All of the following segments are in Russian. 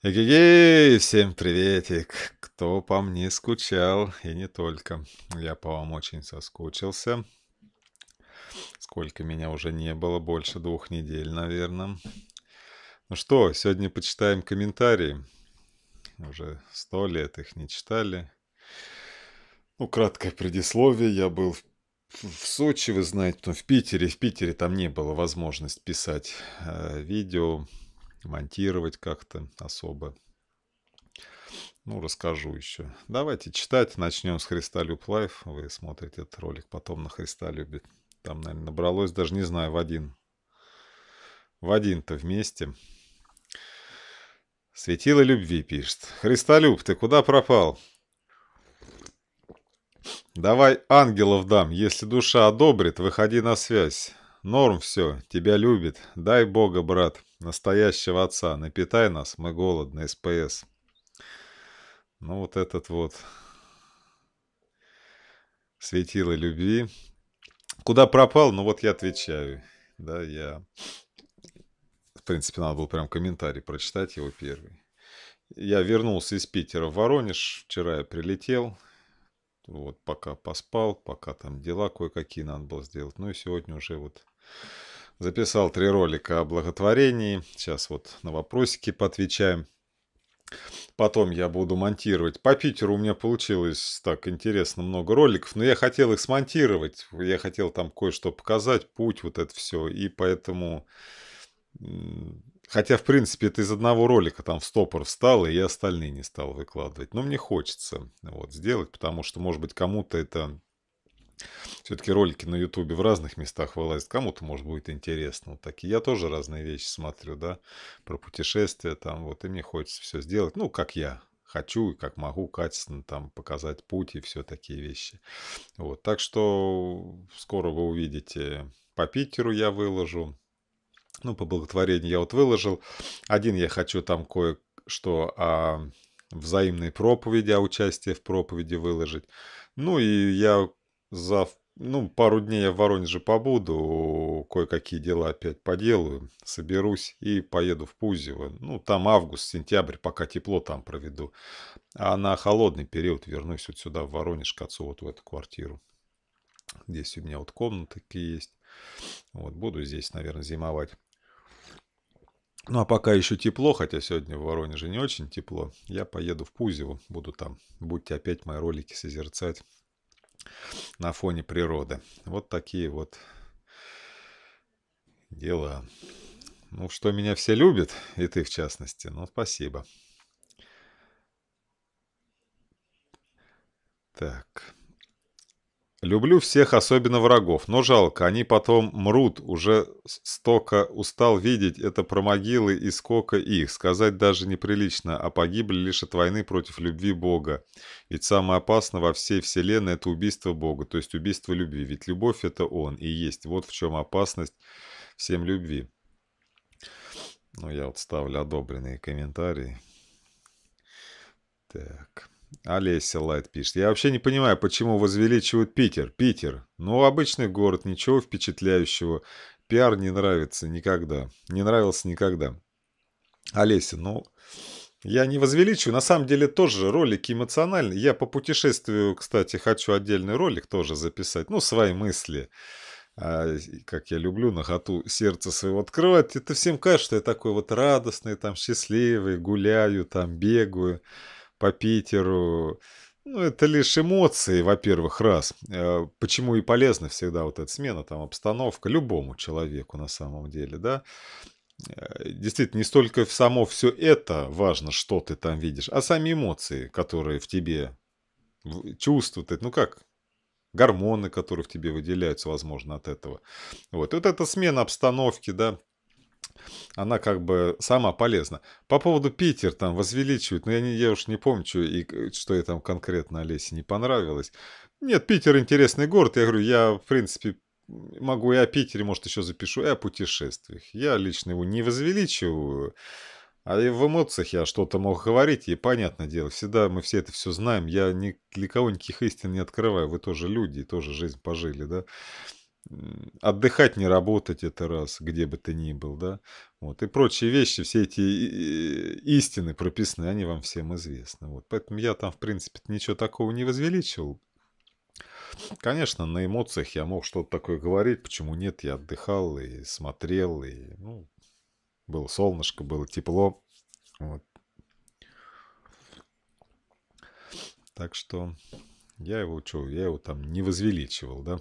Эгегей, всем приветик! Кто по мне скучал, и не только. Я по вам очень соскучился. Сколько меня уже не было, больше двух недель, наверное. Ну что, сегодня почитаем комментарии. Уже сто лет их не читали. Ну, краткое предисловие. Я был в в Сочи, вы знаете, но ну, в Питере, в Питере там не было возможности писать э, видео, монтировать как-то особо. Ну, расскажу еще. Давайте читать. Начнем с Христолюб Лайф. Вы смотрите этот ролик потом на Христолюбе. Там, наверное, набралось, даже не знаю, в один. В один-то вместе. Светило любви пишет. Христолюб, ты куда пропал? Давай ангелов дам, если душа одобрит, выходи на связь. Норм все, тебя любит. Дай Бога, брат настоящего отца. Напитай нас, мы голодны, СПС. Ну, вот этот вот светило любви. Куда пропал? Ну, вот я отвечаю. Да, я... В принципе, надо было прям комментарий прочитать его первый. Я вернулся из Питера в Воронеж. Вчера я прилетел. Вот, пока поспал, пока там дела кое-какие надо было сделать. Ну и сегодня уже вот Записал три ролика о благотворении. Сейчас вот на вопросики поотвечаем. Потом я буду монтировать. По Питеру у меня получилось так интересно много роликов, но я хотел их смонтировать. Я хотел там кое-что показать, путь, вот это все. И поэтому... Хотя, в принципе, это из одного ролика там в стопор встал, и я остальные не стал выкладывать. Но мне хочется вот, сделать, потому что, может быть, кому-то это все-таки ролики на Ютубе в разных местах вылазят. Кому-то, может, будет интересно. Вот такие. Я тоже разные вещи смотрю, да, про путешествия там, вот, и мне хочется все сделать. Ну, как я хочу и как могу качественно там показать путь и все такие вещи. Вот, так что скоро вы увидите по Питеру я выложу. Ну, по благотворению я вот выложил. Один я хочу там кое-что о взаимной проповеди, о участии в проповеди выложить. Ну и я за ну, пару дней я в Воронеже побуду, кое-какие дела опять поделаю, соберусь и поеду в Пузево. Ну, там август, сентябрь, пока тепло там проведу. А на холодный период вернусь вот сюда, в Воронеж, к отцу, вот в эту квартиру. Здесь у меня вот комнаты есть. Вот, буду здесь, наверное, зимовать. Ну, а пока еще тепло, хотя сегодня в Воронеже не очень тепло, я поеду в Пузево, буду там. Будьте опять мои ролики созерцать на фоне природы. Вот такие вот дела. Ну, что меня все любят, и ты в частности, ну, спасибо. Так. Люблю всех, особенно врагов, но жалко, они потом мрут, уже столько устал видеть это про могилы и сколько их, сказать даже неприлично, а погибли лишь от войны против любви Бога. Ведь самое опасное во всей вселенной – это убийство Бога, то есть убийство любви, ведь любовь – это Он и есть, вот в чем опасность всем любви. Ну, я вот ставлю одобренные комментарии. Так... Олеся Лайт пишет. Я вообще не понимаю, почему возвеличивают Питер. Питер. Ну, обычный город, ничего впечатляющего. Пиар не нравится никогда. Не нравился никогда. Олеся, ну, я не возвеличиваю. На самом деле тоже ролики эмоциональные. Я по путешествию, кстати, хочу отдельный ролик тоже записать. Ну, свои мысли. А, как я люблю на хату сердце своего открывать. Это всем кажется, что я такой вот радостный, там, счастливый, гуляю, там, бегаю по Питеру. Ну, это лишь эмоции, во-первых, раз. Э, почему и полезна всегда вот эта смена, там, обстановка любому человеку на самом деле, да. Э, действительно, не столько в само все это важно, что ты там видишь, а сами эмоции, которые в тебе чувствуют, ну как, гормоны, которые в тебе выделяются, возможно, от этого. Вот, вот эта смена обстановки, да, она как бы сама полезна. По поводу Питер там возвеличивают, но ну, я, не, я уж не помню, что, и, что я там конкретно Олесе не понравилось. Нет, Питер интересный город, я говорю, я в принципе могу и о Питере, может, еще запишу, и о путешествиях. Я лично его не возвеличиваю, а и в эмоциях я что-то мог говорить, и понятное дело, всегда мы все это все знаем. Я ни, для кого никаких истин не открываю, вы тоже люди, тоже жизнь пожили, да? отдыхать, не работать это раз, где бы ты ни был, да, вот, и прочие вещи, все эти истины прописные, они вам всем известны, вот, поэтому я там, в принципе, ничего такого не возвеличивал, Конечно, на эмоциях я мог что-то такое говорить, почему нет, я отдыхал и смотрел, и, ну, было солнышко, было тепло, вот. Так что я его, что, я его там не возвеличивал, да.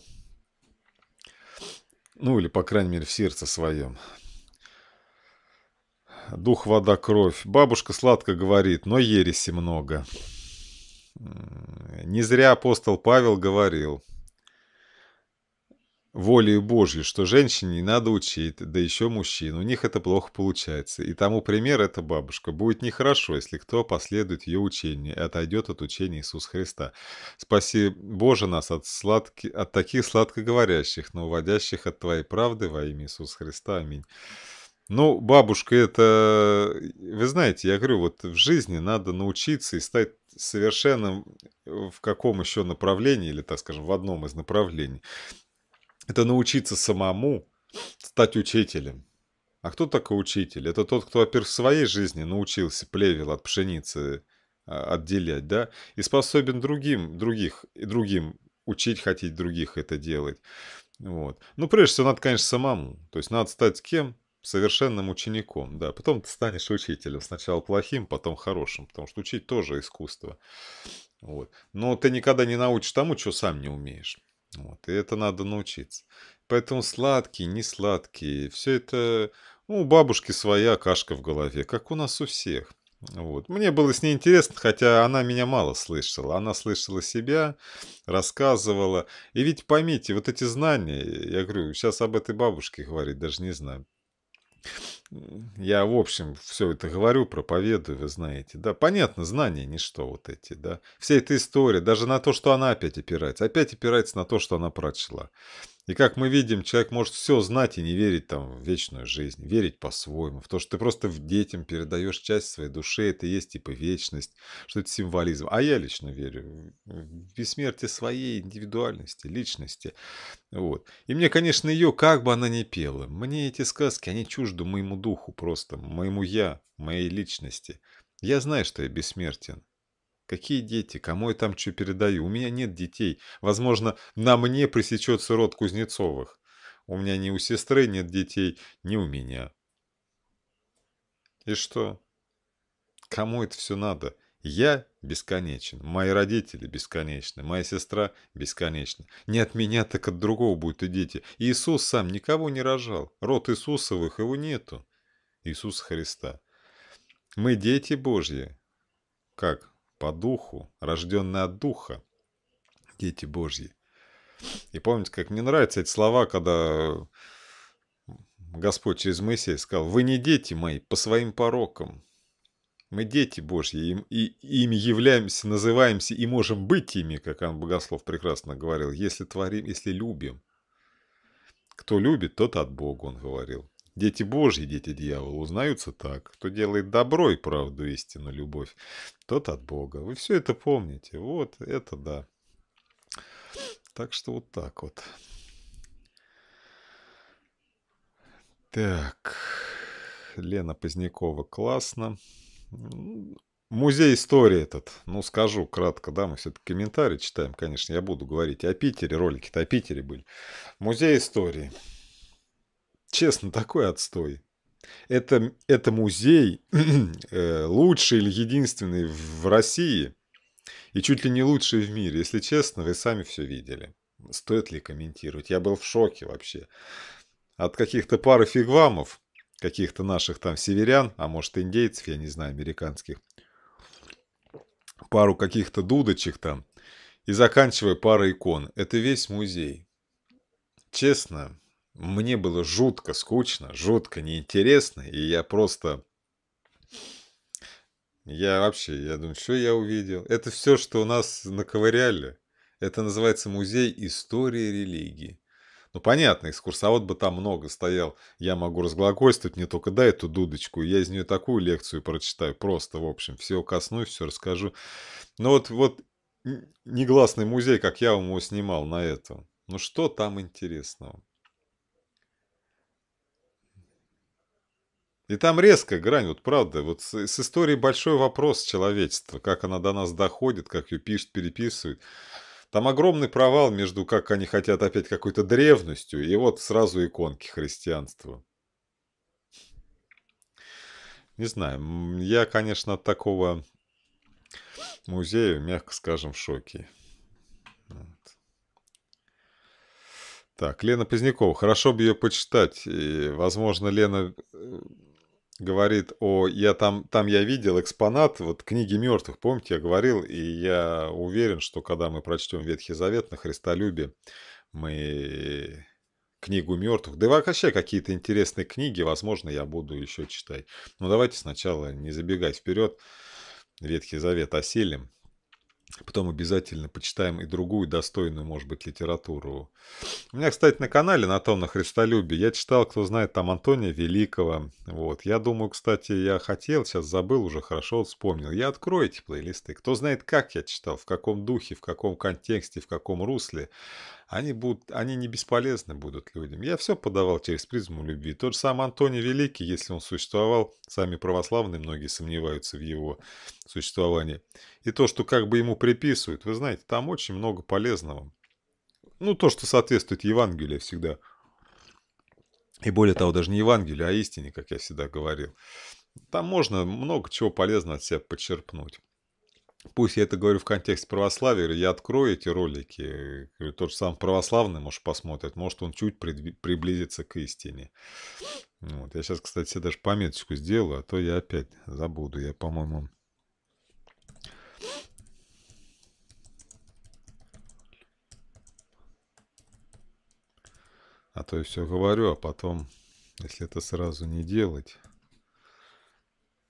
Ну, или, по крайней мере, в сердце своем. Дух, вода, кровь. Бабушка сладко говорит, но ереси много. Не зря апостол Павел говорил – волею Божьей, что женщине надо учить, да еще мужчин, у них это плохо получается. И тому пример эта бабушка. Будет нехорошо, если кто последует ее учению и отойдет от учения Иисуса Христа. Спаси Боже нас от, сладки... от таких сладкоговорящих, но уводящих от Твоей правды во имя Иисуса Христа. Аминь. Ну, бабушка, это, вы знаете, я говорю, вот в жизни надо научиться и стать совершенным в каком еще направлении, или, так скажем, в одном из направлений это научиться самому стать учителем. А кто такой учитель? Это тот, кто, во-первых, в своей жизни научился плевел от пшеницы а, отделять, да, и способен другим, других, другим учить хотеть других это делать. Вот. Ну, прежде всего, надо, конечно, самому. То есть надо стать кем? Совершенным учеником, да. Потом ты станешь учителем. Сначала плохим, потом хорошим. Потому что учить тоже искусство. Вот. Но ты никогда не научишь тому, что сам не умеешь. Вот, и это надо научиться. Поэтому сладкие, не сладкие, все это... Ну, у бабушки своя кашка в голове, как у нас у всех. Вот. Мне было с ней интересно, хотя она меня мало слышала. Она слышала себя, рассказывала. И ведь поймите, вот эти знания, я говорю, сейчас об этой бабушке говорить даже не знаю. Я, в общем, все это говорю, проповедую, вы знаете. Да, понятно, знания ничто вот эти, да. Вся эта история, даже на то, что она опять опирается. Опять опирается на то, что она прочла. И как мы видим, человек может все знать и не верить там в вечную жизнь, верить по-своему, в то, что ты просто в детям передаешь часть своей души, это есть типа вечность, что это символизм. А я лично верю в бессмертие своей индивидуальности, личности. Вот. И мне, конечно, ее, как бы она ни пела, мне эти сказки, они чужды моему духу просто, моему я, моей личности. Я знаю, что я бессмертен. Какие дети? Кому я там что передаю? У меня нет детей. Возможно, на мне пресечется род Кузнецовых. У меня ни у сестры нет детей, ни у меня. И что? Кому это все надо? Я бесконечен, мои родители бесконечны, моя сестра бесконечна. Не от меня, так от другого будут и дети. Иисус сам никого не рожал. Род Иисусовых его нету. Иисус Христа. Мы дети Божьи. Как? по духу, рожденные от духа, дети Божьи. И помните, как мне нравятся эти слова, когда Господь через Моисея сказал, «Вы не дети мои по своим порокам». Мы дети Божьи, им, и, им являемся, называемся и можем быть ими, как Ан Богослов прекрасно говорил, если творим, если любим. Кто любит, тот от Бога, он говорил. Дети Божьи, дети дьявола, узнаются так. Кто делает добро и правду, истину, любовь, тот от Бога. Вы все это помните. Вот это да. Так что вот так вот. Так. Лена Позднякова, классно. Музей истории этот, ну скажу кратко, да, мы все-таки комментарии читаем, конечно, я буду говорить о Питере, ролики-то о Питере были. Музей истории. Честно, такой отстой. Это, это музей э, лучший или единственный в России и чуть ли не лучший в мире. Если честно, вы сами все видели. Стоит ли комментировать? Я был в шоке вообще. От каких-то пары фигвамов, каких-то наших там северян, а может индейцев, я не знаю, американских, пару каких-то дудочек там и заканчивая парой икон. Это весь музей. Честно, мне было жутко скучно, жутко неинтересно, и я просто... Я вообще, я думаю, что я увидел? Это все, что у нас наковыряли. Это называется музей истории религии. Ну, понятно, экскурсовод бы там много стоял. Я могу разглагольствовать, мне только дай эту дудочку, я из нее такую лекцию прочитаю. Просто, в общем, все коснусь, все расскажу. Но вот, вот негласный музей, как я его снимал на это. Ну, что там интересного? И там резкая грань, вот правда, вот с, с историей большой вопрос человечества, как она до нас доходит, как ее пишут, переписывают. Там огромный провал между, как они хотят, опять какой-то древностью, и вот сразу иконки христианства. Не знаю, я, конечно, от такого музея, мягко скажем, в шоке. Так, Лена Позднякова. Хорошо бы ее почитать. И, возможно, Лена э, говорит о... Я там, там я видел экспонат, вот книги мертвых, помните, я говорил, и я уверен, что когда мы прочтем Ветхий Завет на Христолюбе, мы книгу мертвых, да и вообще какие-то интересные книги, возможно, я буду еще читать. Но давайте сначала не забегать вперед, Ветхий Завет осилим. Потом обязательно почитаем и другую достойную, может быть, литературу. У меня, кстати, на канале на том на Христолюбие я читал, кто знает, там Антония Великого. Вот, я думаю, кстати, я хотел, сейчас забыл уже, хорошо вспомнил. Я открою эти плейлисты. Кто знает, как я читал, в каком духе, в каком контексте, в каком русле. Они, будут, они не бесполезны будут людям. Я все подавал через призму любви. Тот же сам Антоний Великий, если он существовал, сами православные многие сомневаются в его существовании. И то, что как бы ему приписывают, вы знаете, там очень много полезного. Ну, то, что соответствует Евангелию всегда. И более того, даже не Евангелию, а истине, как я всегда говорил. Там можно много чего полезного от себя подчерпнуть пусть я это говорю в контексте православия, я открою эти ролики, тот же сам православный, может, посмотреть, может, он чуть приблизится к истине. Вот. Я сейчас, кстати, себе даже пометочку сделаю, а то я опять забуду. Я, по-моему... А то я все говорю, а потом, если это сразу не делать,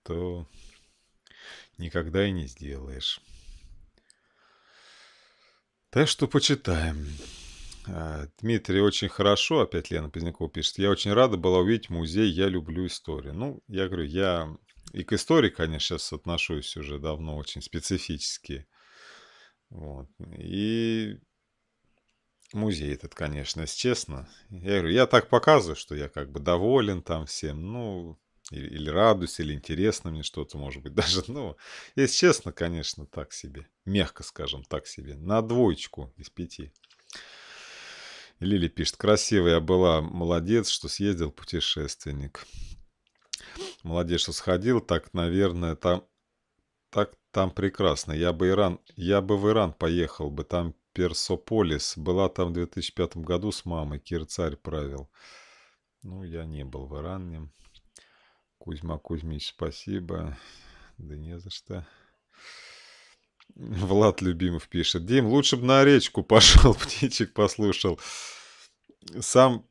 то никогда и не сделаешь. Так что почитаем. А, Дмитрий, очень хорошо, опять Лена Позднякова пишет. Я очень рада была увидеть музей «Я люблю историю». Ну, я говорю, я и к истории, конечно, сейчас отношусь уже давно очень специфически. Вот. И музей этот, конечно, если честно. Я говорю, я так показываю, что я как бы доволен там всем. Ну, или, или радуюсь, или интересно мне что-то, может быть, даже, ну, если честно, конечно, так себе. Мягко скажем, так себе. На двоечку из пяти. Лили пишет, красивая я была, молодец, что съездил путешественник. Молодец, что сходил, так, наверное, там, так там прекрасно. Я бы, Иран, я бы в Иран поехал бы, там Персополис. Была там в 2005 году с мамой, Кир Царь правил. Ну, я не был в Иране. Кузьма Кузьмич, спасибо. Да не за что. Влад Любимов пишет. Дим, лучше бы на речку пошел, птичек послушал. Сам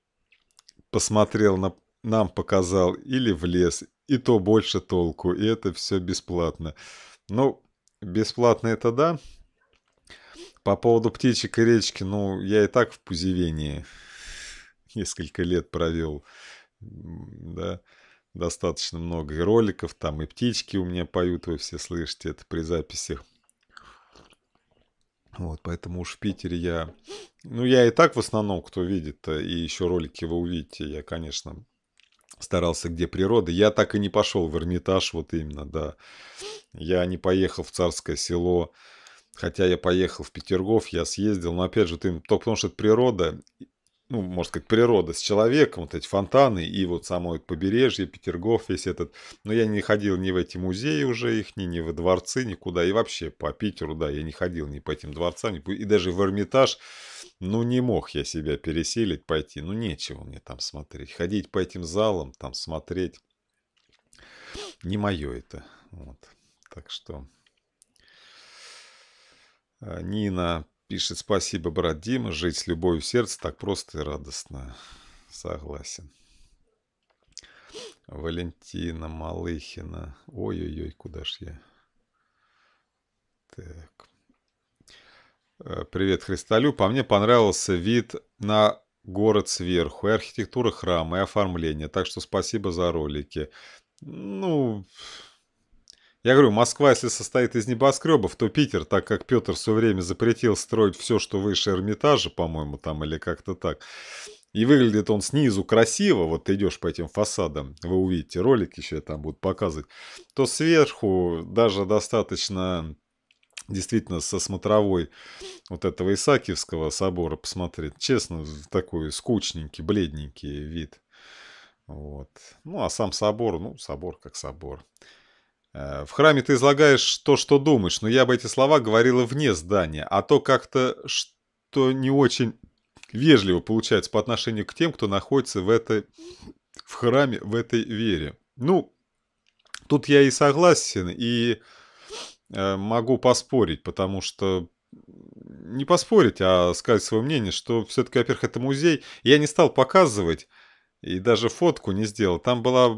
посмотрел, на, нам показал. Или в лес. И то больше толку. И это все бесплатно. Ну, бесплатно это да. По поводу птичек и речки, ну, я и так в Пузевении несколько лет провел. Да достаточно много роликов, там и птички у меня поют, вы все слышите это при записях. Вот, поэтому уж в Питере я... Ну, я и так в основном, кто видит, э, и еще ролики вы увидите, я, конечно, старался, где природа. Я так и не пошел в Эрмитаж, вот именно, да. Я не поехал в Царское село, хотя я поехал в Петергоф, я съездил, но опять же, ты, только потому что это природа, ну, можно сказать, природа с человеком, вот эти фонтаны и вот само побережье, Петергоф весь этот. Но я не ходил ни в эти музеи уже их, ни, ни во дворцы, никуда. И вообще по Питеру, да, я не ходил ни по этим дворцам, ни по... и даже в Эрмитаж, ну, не мог я себя переселить пойти. Ну, нечего мне там смотреть. Ходить по этим залам, там смотреть. Не мое это. Вот. Так что... Э, Нина Пишет «Спасибо, брат Дима. Жить с любовью в сердце так просто и радостно». Согласен. Валентина Малыхина. Ой-ой-ой, куда ж я? Так. Э, Привет, Христолю по а мне понравился вид на город сверху, и архитектура храма, и оформление. Так что спасибо за ролики. Ну, я говорю, Москва, если состоит из небоскребов, то Питер, так как Петр все время запретил строить все, что выше Эрмитажа, по-моему, там или как-то так. И выглядит он снизу красиво, вот ты идешь по этим фасадам, вы увидите ролик еще, я там буду показывать, то сверху даже достаточно действительно со смотровой вот этого Исаакиевского собора посмотреть. Честно, такой скучненький, бледненький вид. Вот. Ну, а сам собор, ну, собор как собор. Э, в храме ты излагаешь то, что думаешь, но я бы эти слова говорила вне здания, а то как-то, что не очень вежливо получается по отношению к тем, кто находится в этой... в храме, в этой вере. Ну, тут я и согласен, и э, могу поспорить, потому что не поспорить, а сказать свое мнение, что все-таки, во-первых, это музей. Я не стал показывать и даже фотку не сделал. Там была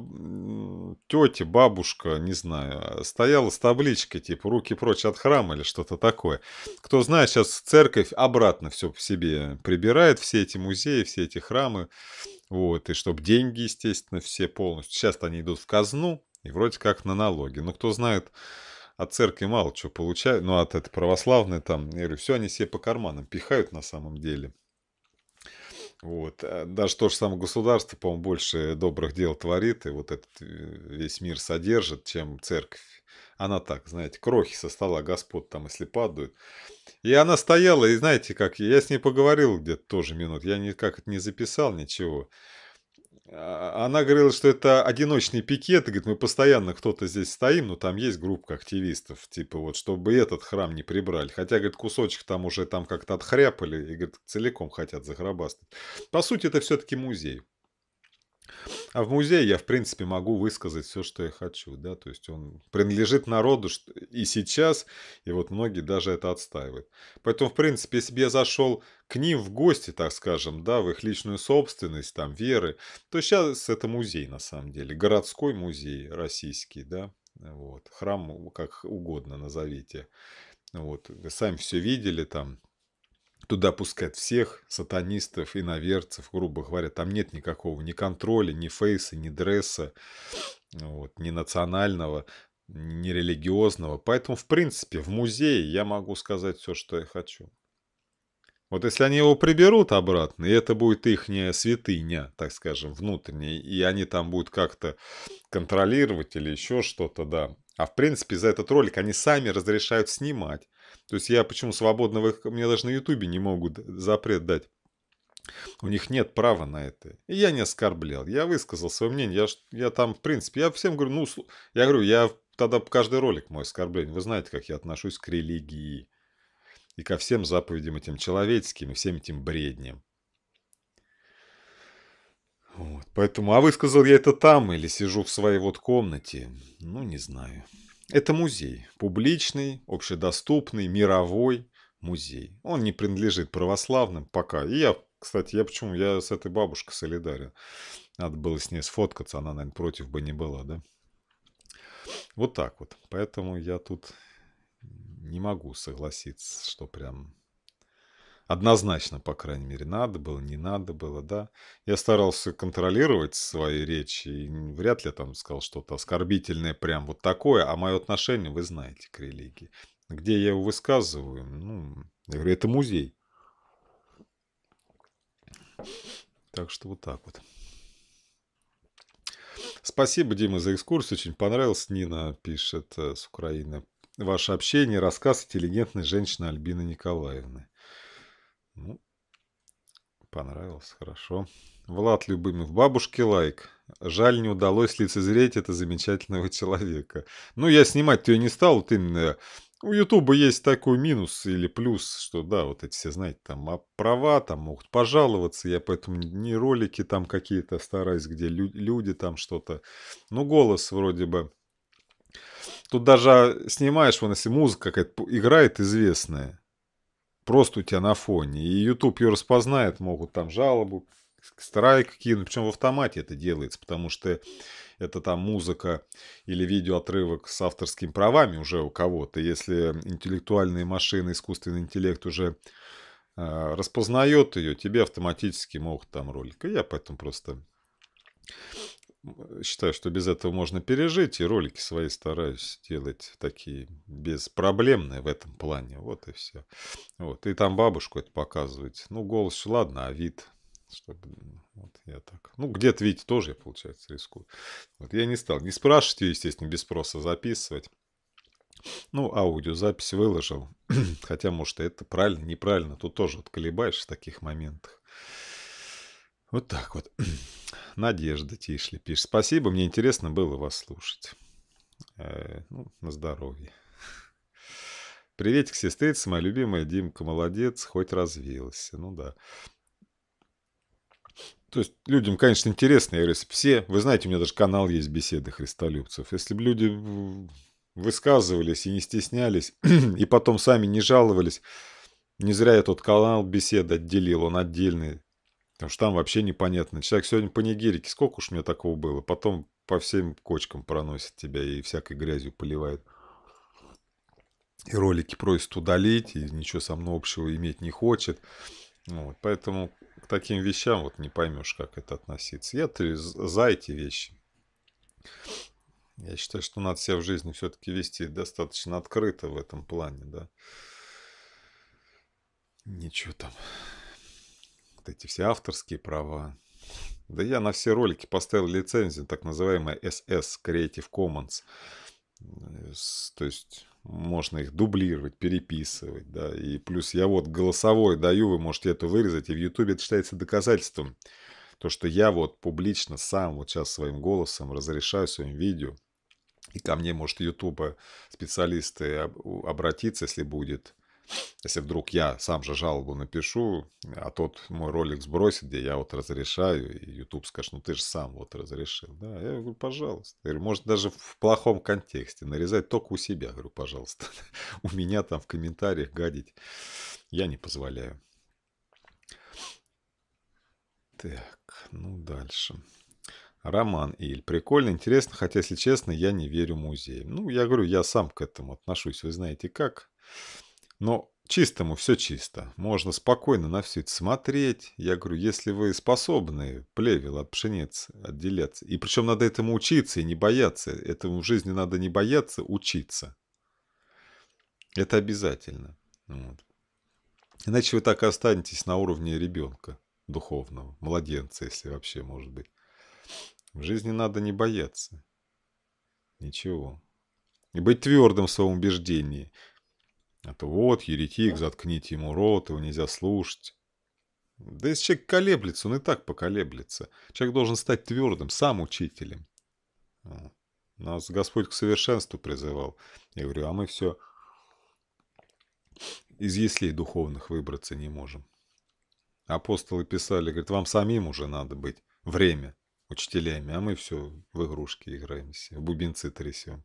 тетя, бабушка, не знаю, стояла с табличкой, типа «Руки прочь от храма» или что-то такое. Кто знает, сейчас церковь обратно все в себе прибирает, все эти музеи, все эти храмы. Вот, и чтобы деньги, естественно, все полностью. Сейчас они идут в казну и вроде как на налоги. Но ну, кто знает, от церкви мало чего получают, ну, от этой православной там, я говорю, все они себе по карманам пихают на самом деле. Вот. Э, даже то же самое государство, по-моему, больше добрых дел творит, и вот этот э, весь мир содержит, чем церковь. Она так, знаете, крохи со стола господ там, если падают. И она стояла, и знаете, как я с ней поговорил где-то тоже минут, я никак это не записал, ничего. А, она говорила, что это одиночный пикет, и говорит, мы постоянно кто-то здесь стоим, но там есть группа активистов, типа вот, чтобы этот храм не прибрали. Хотя, говорит, кусочек там уже там как-то отхряпали, и, говорит, целиком хотят захрабастать. По сути, это все-таки музей. А в музее я, в принципе, могу высказать все, что я хочу, да, то есть он принадлежит народу и сейчас, и вот многие даже это отстаивают. Поэтому, в принципе, если бы я зашел к ним в гости, так скажем, да, в их личную собственность, там, веры, то сейчас это музей, на самом деле, городской музей российский, да, вот, храм, как угодно назовите, вот, вы сами все видели там, Туда пускать всех, сатанистов, иноверцев, грубо говоря. Там нет никакого ни контроля, ни фейса, ни дресса, вот, ни национального, ни религиозного. Поэтому, в принципе, в музее я могу сказать все, что я хочу. Вот если они его приберут обратно, и это будет их святыня, так скажем, внутренняя, и они там будут как-то контролировать или еще что-то, да. А в принципе за этот ролик они сами разрешают снимать. То есть я почему свободно, мне даже на Ютубе не могут запрет дать. У них нет права на это. И я не оскорблял. Я высказал свое мнение. Я, я там, в принципе, я всем говорю, ну, я говорю, я тогда каждый ролик мой оскорбление. Вы знаете, как я отношусь к религии и ко всем заповедям этим человеческим и всем этим бредням. Вот, поэтому, а высказал я это там или сижу в своей вот комнате, ну, не знаю. Это музей. Публичный, общедоступный, мировой музей. Он не принадлежит православным пока. И я, кстати, я почему? Я с этой бабушкой солидарен. Надо было с ней сфоткаться, она, наверное, против бы не была, да? Вот так вот. Поэтому я тут не могу согласиться, что прям Однозначно, по крайней мере, надо было, не надо было, да. Я старался контролировать свои речи, и вряд ли там сказал что-то оскорбительное, прям вот такое, а мое отношение вы знаете к религии. Где я его высказываю, ну, я говорю, это музей. Так что вот так вот. Спасибо, Дима, за экскурсию. Очень понравилось. Нина пишет э, с Украины. Ваше общение, рассказ интеллигентной женщины Альбины Николаевны. Ну, понравилось, хорошо. Влад любыми в бабушке лайк. Жаль, не удалось лицезреть это замечательного человека. Ну, я снимать ее не стал, вот именно у Ютуба есть такой минус или плюс, что да, вот эти все, знаете, там а права, там могут пожаловаться, я поэтому не ролики там какие-то стараюсь, где лю люди там что-то, ну голос вроде бы. Тут даже а, снимаешь, вон если музыка какая-то играет известная, просто у тебя на фоне. И YouTube ее распознает, могут там жалобу, страйк кинуть. Причем в автомате это делается, потому что это там музыка или видеоотрывок с авторскими правами уже у кого-то. Если интеллектуальные машины, искусственный интеллект уже э, распознает ее, тебе автоматически могут там ролик. И я поэтому просто Э, считаю, что без этого можно пережить, и ролики свои стараюсь делать такие беспроблемные в этом плане. Вот и все. Вот. И там бабушку это показывать. Ну, голос, ладно, а вид чтобы вот я так. Ну, где-то, вид тоже я, получается, рискую. Вот я не стал. Не спрашивать ее, естественно, без спроса записывать. Ну, аудиозапись выложил. Хотя, может, это правильно, неправильно. Тут тоже вот колебаешь в таких моментах. Вот так вот. Надежда Тишли пишет. Спасибо, мне интересно было вас слушать. Э, ну, на здоровье. Приветик, сестрица, моя любимая Димка, молодец, хоть развилась. Ну да. То есть людям, конечно, интересно, я говорю, если все, вы знаете, у меня даже канал есть «Беседы христолюбцев». Если бы люди высказывались и не стеснялись, и потом сами не жаловались, не зря я тот канал «Бесед» отделил, он отдельный, Потому что там вообще непонятно. Человек сегодня по Нигерике, сколько уж меня такого было. Потом по всем кочкам проносит тебя и всякой грязью поливает. И ролики просит удалить, и ничего со мной общего иметь не хочет. Ну вот, поэтому к таким вещам вот не поймешь, как это относиться. Я ты за эти вещи. Я считаю, что надо себя в жизни все-таки вести достаточно открыто в этом плане, да. Ничего там подкасты, эти все авторские права. Да я на все ролики поставил лицензию, так называемая SS, Creative Commons. Э, то есть можно их дублировать, переписывать, да. И плюс я вот голосовой даю, вы можете это вырезать, и в Ютубе это считается доказательством. То, что я вот публично сам вот сейчас своим голосом разрешаю своим видео. И ко мне может Ютуба специалисты обратиться, если будет если вдруг я сам же жалобу напишу, а тот мой ролик сбросит, где я вот разрешаю, и YouTube скажет, ну ты же сам вот разрешил. Да, я говорю, пожалуйста. Я говорю, может даже в плохом контексте нарезать только у себя. говорю, пожалуйста. У меня там в комментариях гадить я не позволяю. Так, ну дальше. Роман Иль. Прикольно, интересно, хотя, если честно, я не верю музеям. Ну, я говорю, я сам к этому отношусь, вы знаете как. Но чистому все чисто. Можно спокойно на все это смотреть. Я говорю, если вы способны плевел от пшеницы отделяться. И причем надо этому учиться и не бояться. Этому в жизни надо не бояться, учиться. Это обязательно. Вот. Иначе вы так и останетесь на уровне ребенка духовного, младенца, если вообще может быть. В жизни надо не бояться. Ничего. И быть твердым в своем убеждении – это а вот, еретик, заткните ему рот, его нельзя слушать. Да если человек колеблется, он и так поколеблется. Человек должен стать твердым, сам учителем. А, нас Господь к совершенству призывал. Я говорю, а мы все из яслей духовных выбраться не можем. Апостолы писали, говорят, вам самим уже надо быть время учителями, а мы все в игрушки играемся, в бубенцы трясем.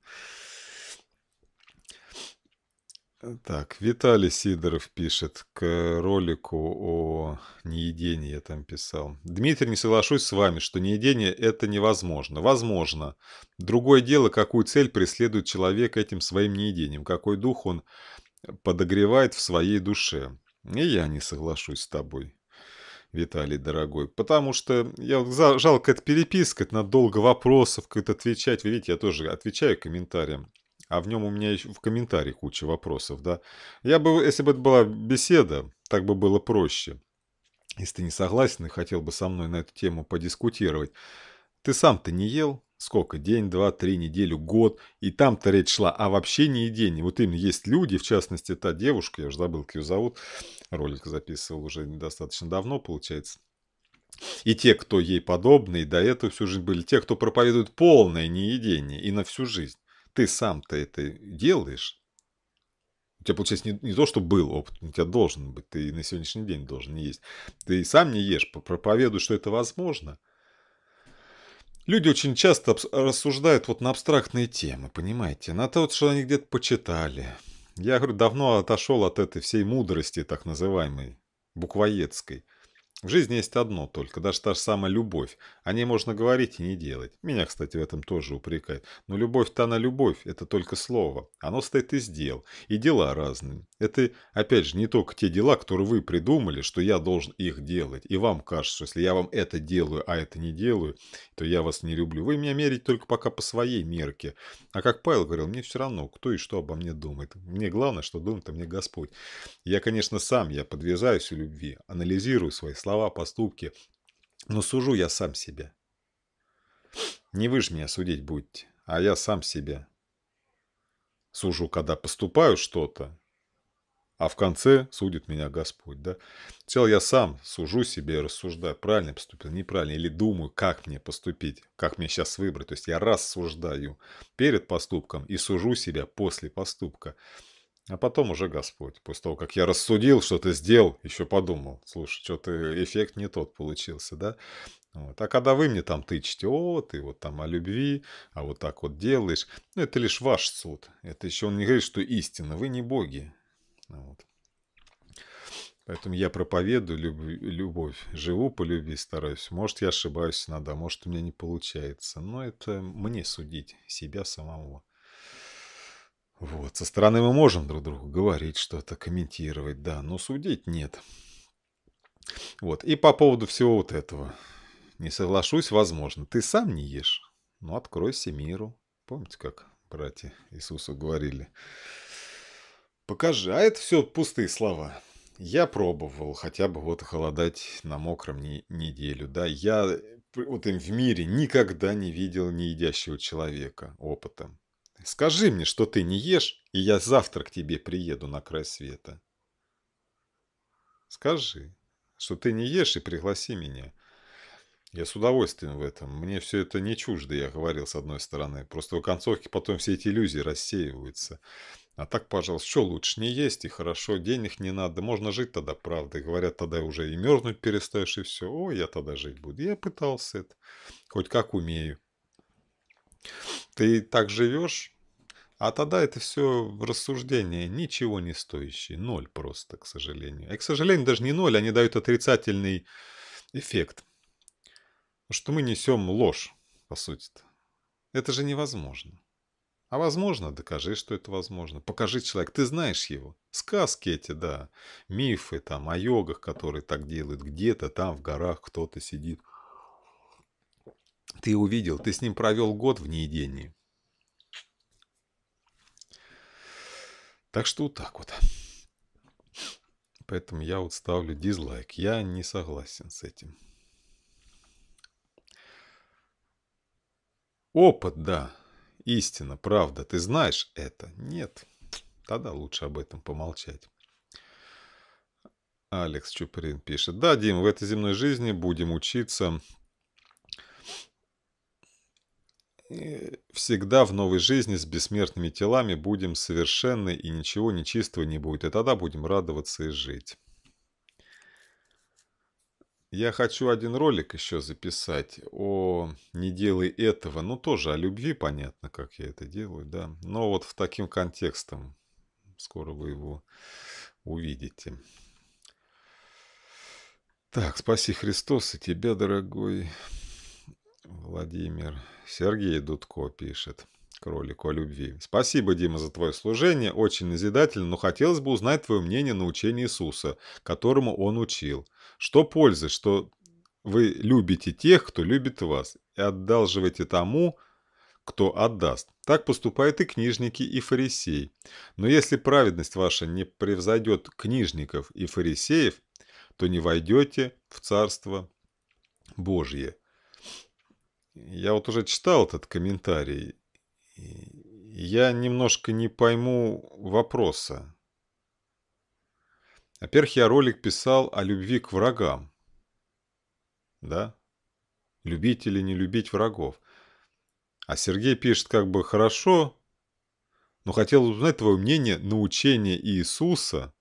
Так, Виталий Сидоров пишет к ролику о неедении, я там писал. Дмитрий, не соглашусь с вами, что неедение – это невозможно. Возможно. Другое дело, какую цель преследует человек этим своим неедением, какой дух он подогревает в своей душе. И я не соглашусь с тобой. Виталий, дорогой. Потому что я жалко, это переписка, это надолго вопросов, как-то отвечать. Вы видите, я тоже отвечаю комментариям а в нем у меня еще в комментарии куча вопросов, да. Я бы, если бы это была беседа, так бы было проще. Если ты не согласен и хотел бы со мной на эту тему подискутировать, ты сам-то не ел? Сколько? День, два, три, неделю, год. И там-то речь шла А вообще не едении. Вот именно есть люди, в частности, та девушка, я уже забыл, как ее зовут, ролик записывал уже достаточно давно, получается. И те, кто ей подобны, до этого всю жизнь были, те, кто проповедует полное неедение и на всю жизнь ты сам-то это делаешь, у тебя, получается, не, не то, что был опыт, у тебя должен быть, ты на сегодняшний день должен есть. Ты сам не ешь, проповедуй, что это возможно. Люди очень часто рассуждают вот на абстрактные темы, понимаете, на то, что они где-то почитали. Я, говорю, давно отошел от этой всей мудрости, так называемой, буквоедской. В жизни есть одно только, даже та же самая любовь. О ней можно говорить и не делать. Меня, кстати, в этом тоже упрекают. Но любовь-то она любовь, это только слово. Оно стоит из дел. И дела разные. Это, опять же, не только те дела, которые вы придумали, что я должен их делать. И вам кажется, что если я вам это делаю, а это не делаю, то я вас не люблю. Вы меня мерите только пока по своей мерке. А как Павел говорил, мне все равно, кто и что обо мне думает. Мне главное, что думает о мне Господь. Я, конечно, сам, я подвязаюсь у любви, анализирую свои слова, поступки, но сужу я сам себя. Не вы же меня судить будете, а я сам себя. Сужу, когда поступаю что-то, а в конце судит меня Господь. Да? Сначала я сам сужу себе, рассуждаю, правильно поступил, неправильно, или думаю, как мне поступить, как мне сейчас выбрать. То есть я рассуждаю перед поступком и сужу себя после поступка. А потом уже Господь, после того, как я рассудил, что-то сделал, еще подумал, слушай, что-то эффект не тот получился, да? Вот. А когда вы мне там тычете, о, ты вот там о любви, а вот так вот делаешь, ну, это лишь ваш суд. Это еще он не говорит, что истина, вы не боги. Вот. Поэтому я проповедую люб любовь, живу по любви, стараюсь. Может, я ошибаюсь иногда, может, у меня не получается. Но это мне судить себя самого. Вот. Со стороны мы можем друг другу говорить что-то, комментировать, да, но судить нет. Вот. И по поводу всего вот этого. Не соглашусь, возможно. Ты сам не ешь, но откройся миру. Помните, как братья Иисусу говорили? Покажи. А это все пустые слова. Я пробовал хотя бы вот холодать на мокром не, неделю. Да, я э, вот им в мире никогда не видел не едящего человека опытом. Скажи мне, что ты не ешь, и я завтра к тебе приеду на край света. Скажи, что ты не ешь, и пригласи меня. Я с удовольствием в этом. Мне все это не чуждо, я говорил с одной стороны. Просто в концовке потом все эти иллюзии рассеиваются. А так, пожалуйста, что лучше не есть и хорошо, денег не надо, можно жить тогда, правда. говорят, тогда уже и мерзнуть перестаешь, и все. О, я тогда жить буду. Я пытался это, хоть как умею. Ты так живешь, а тогда это все в рассуждение, ничего не стоящее, ноль просто, к сожалению. И, к сожалению, даже не ноль, они дают отрицательный эффект. Что мы несем ложь, по сути-то. Это же невозможно. А возможно, докажи, что это возможно. Покажи человек, ты знаешь его. Сказки эти, да, мифы там о йогах, которые так делают. Где-то там в горах кто-то сидит. Ты увидел, ты с ним провел год в неедении. Так что вот так вот. Поэтому я вот ставлю дизлайк. Я не согласен с этим. Опыт, да. Истина, правда, ты знаешь это? Нет. Тогда лучше об этом помолчать. Алекс Чуприн пишет. Да, Дим, в этой земной жизни будем учиться э, всегда в новой жизни с бессмертными телами будем совершенны и ничего нечистого не будет. И тогда будем радоваться и жить. Я хочу один ролик еще записать о «Не делай этого», ну тоже о любви, понятно, как я это делаю, да. Но вот в таким контекстом скоро вы его увидите. Так, спаси Христос и тебя, дорогой Владимир. Сергей Дудко пишет к ролику о любви. Спасибо, Дима, за твое служение, очень назидательно, но хотелось бы узнать твое мнение на учение Иисуса, которому он учил. Что пользы, что вы любите тех, кто любит вас, и отдалживаете тому, кто отдаст. Так поступают и книжники, и фарисеи. Но если праведность ваша не превзойдет книжников и фарисеев, то не войдете в Царство Божье. Я вот уже читал этот комментарий, я немножко не пойму вопроса. Во-первых, я ролик писал о любви к врагам. Да? Любить или не любить врагов. А Сергей пишет как бы хорошо, но хотел узнать твое мнение на учение Иисуса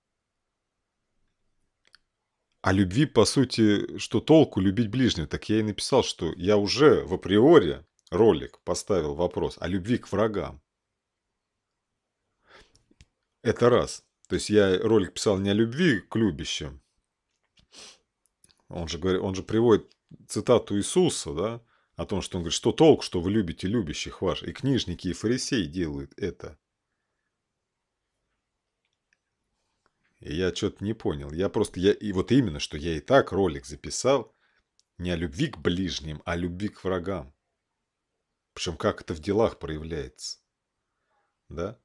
о любви, по сути, что толку любить ближнего. Так я и написал, что я уже в априори ролик поставил вопрос о любви к врагам. Это раз. То есть я ролик писал не о любви к любящим. Он же, говорит, он же приводит цитату Иисуса, да, о том, что он говорит, что толк, что вы любите любящих ваш. И книжники, и фарисеи делают это. И я что-то не понял. Я просто, я, и вот именно, что я и так ролик записал не о любви к ближним, а о любви к врагам. Причем как это в делах проявляется. Да?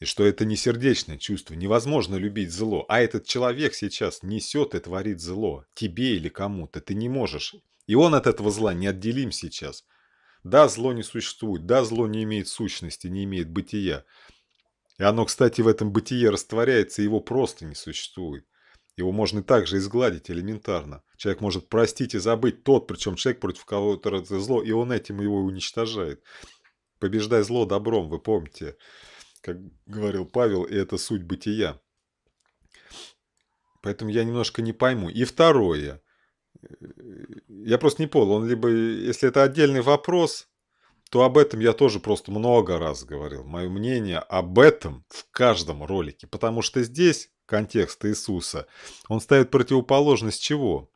И что это не сердечное чувство, невозможно любить зло, а этот человек сейчас несет и творит зло тебе или кому-то, ты не можешь. И он от этого зла не отделим сейчас. Да, зло не существует, да, зло не имеет сущности, не имеет бытия. И оно, кстати, в этом бытие растворяется, его просто не существует. Его можно и также изгладить элементарно. Человек может простить и забыть тот, причем человек против кого-то это зло, и он этим его уничтожает. Побеждай зло добром, вы помните, как говорил Павел, и это суть бытия. Поэтому я немножко не пойму. И второе. Я просто не понял, он либо, если это отдельный вопрос, то об этом я тоже просто много раз говорил. Мое мнение об этом в каждом ролике. Потому что здесь контекста Иисуса. Он ставит противоположность чего?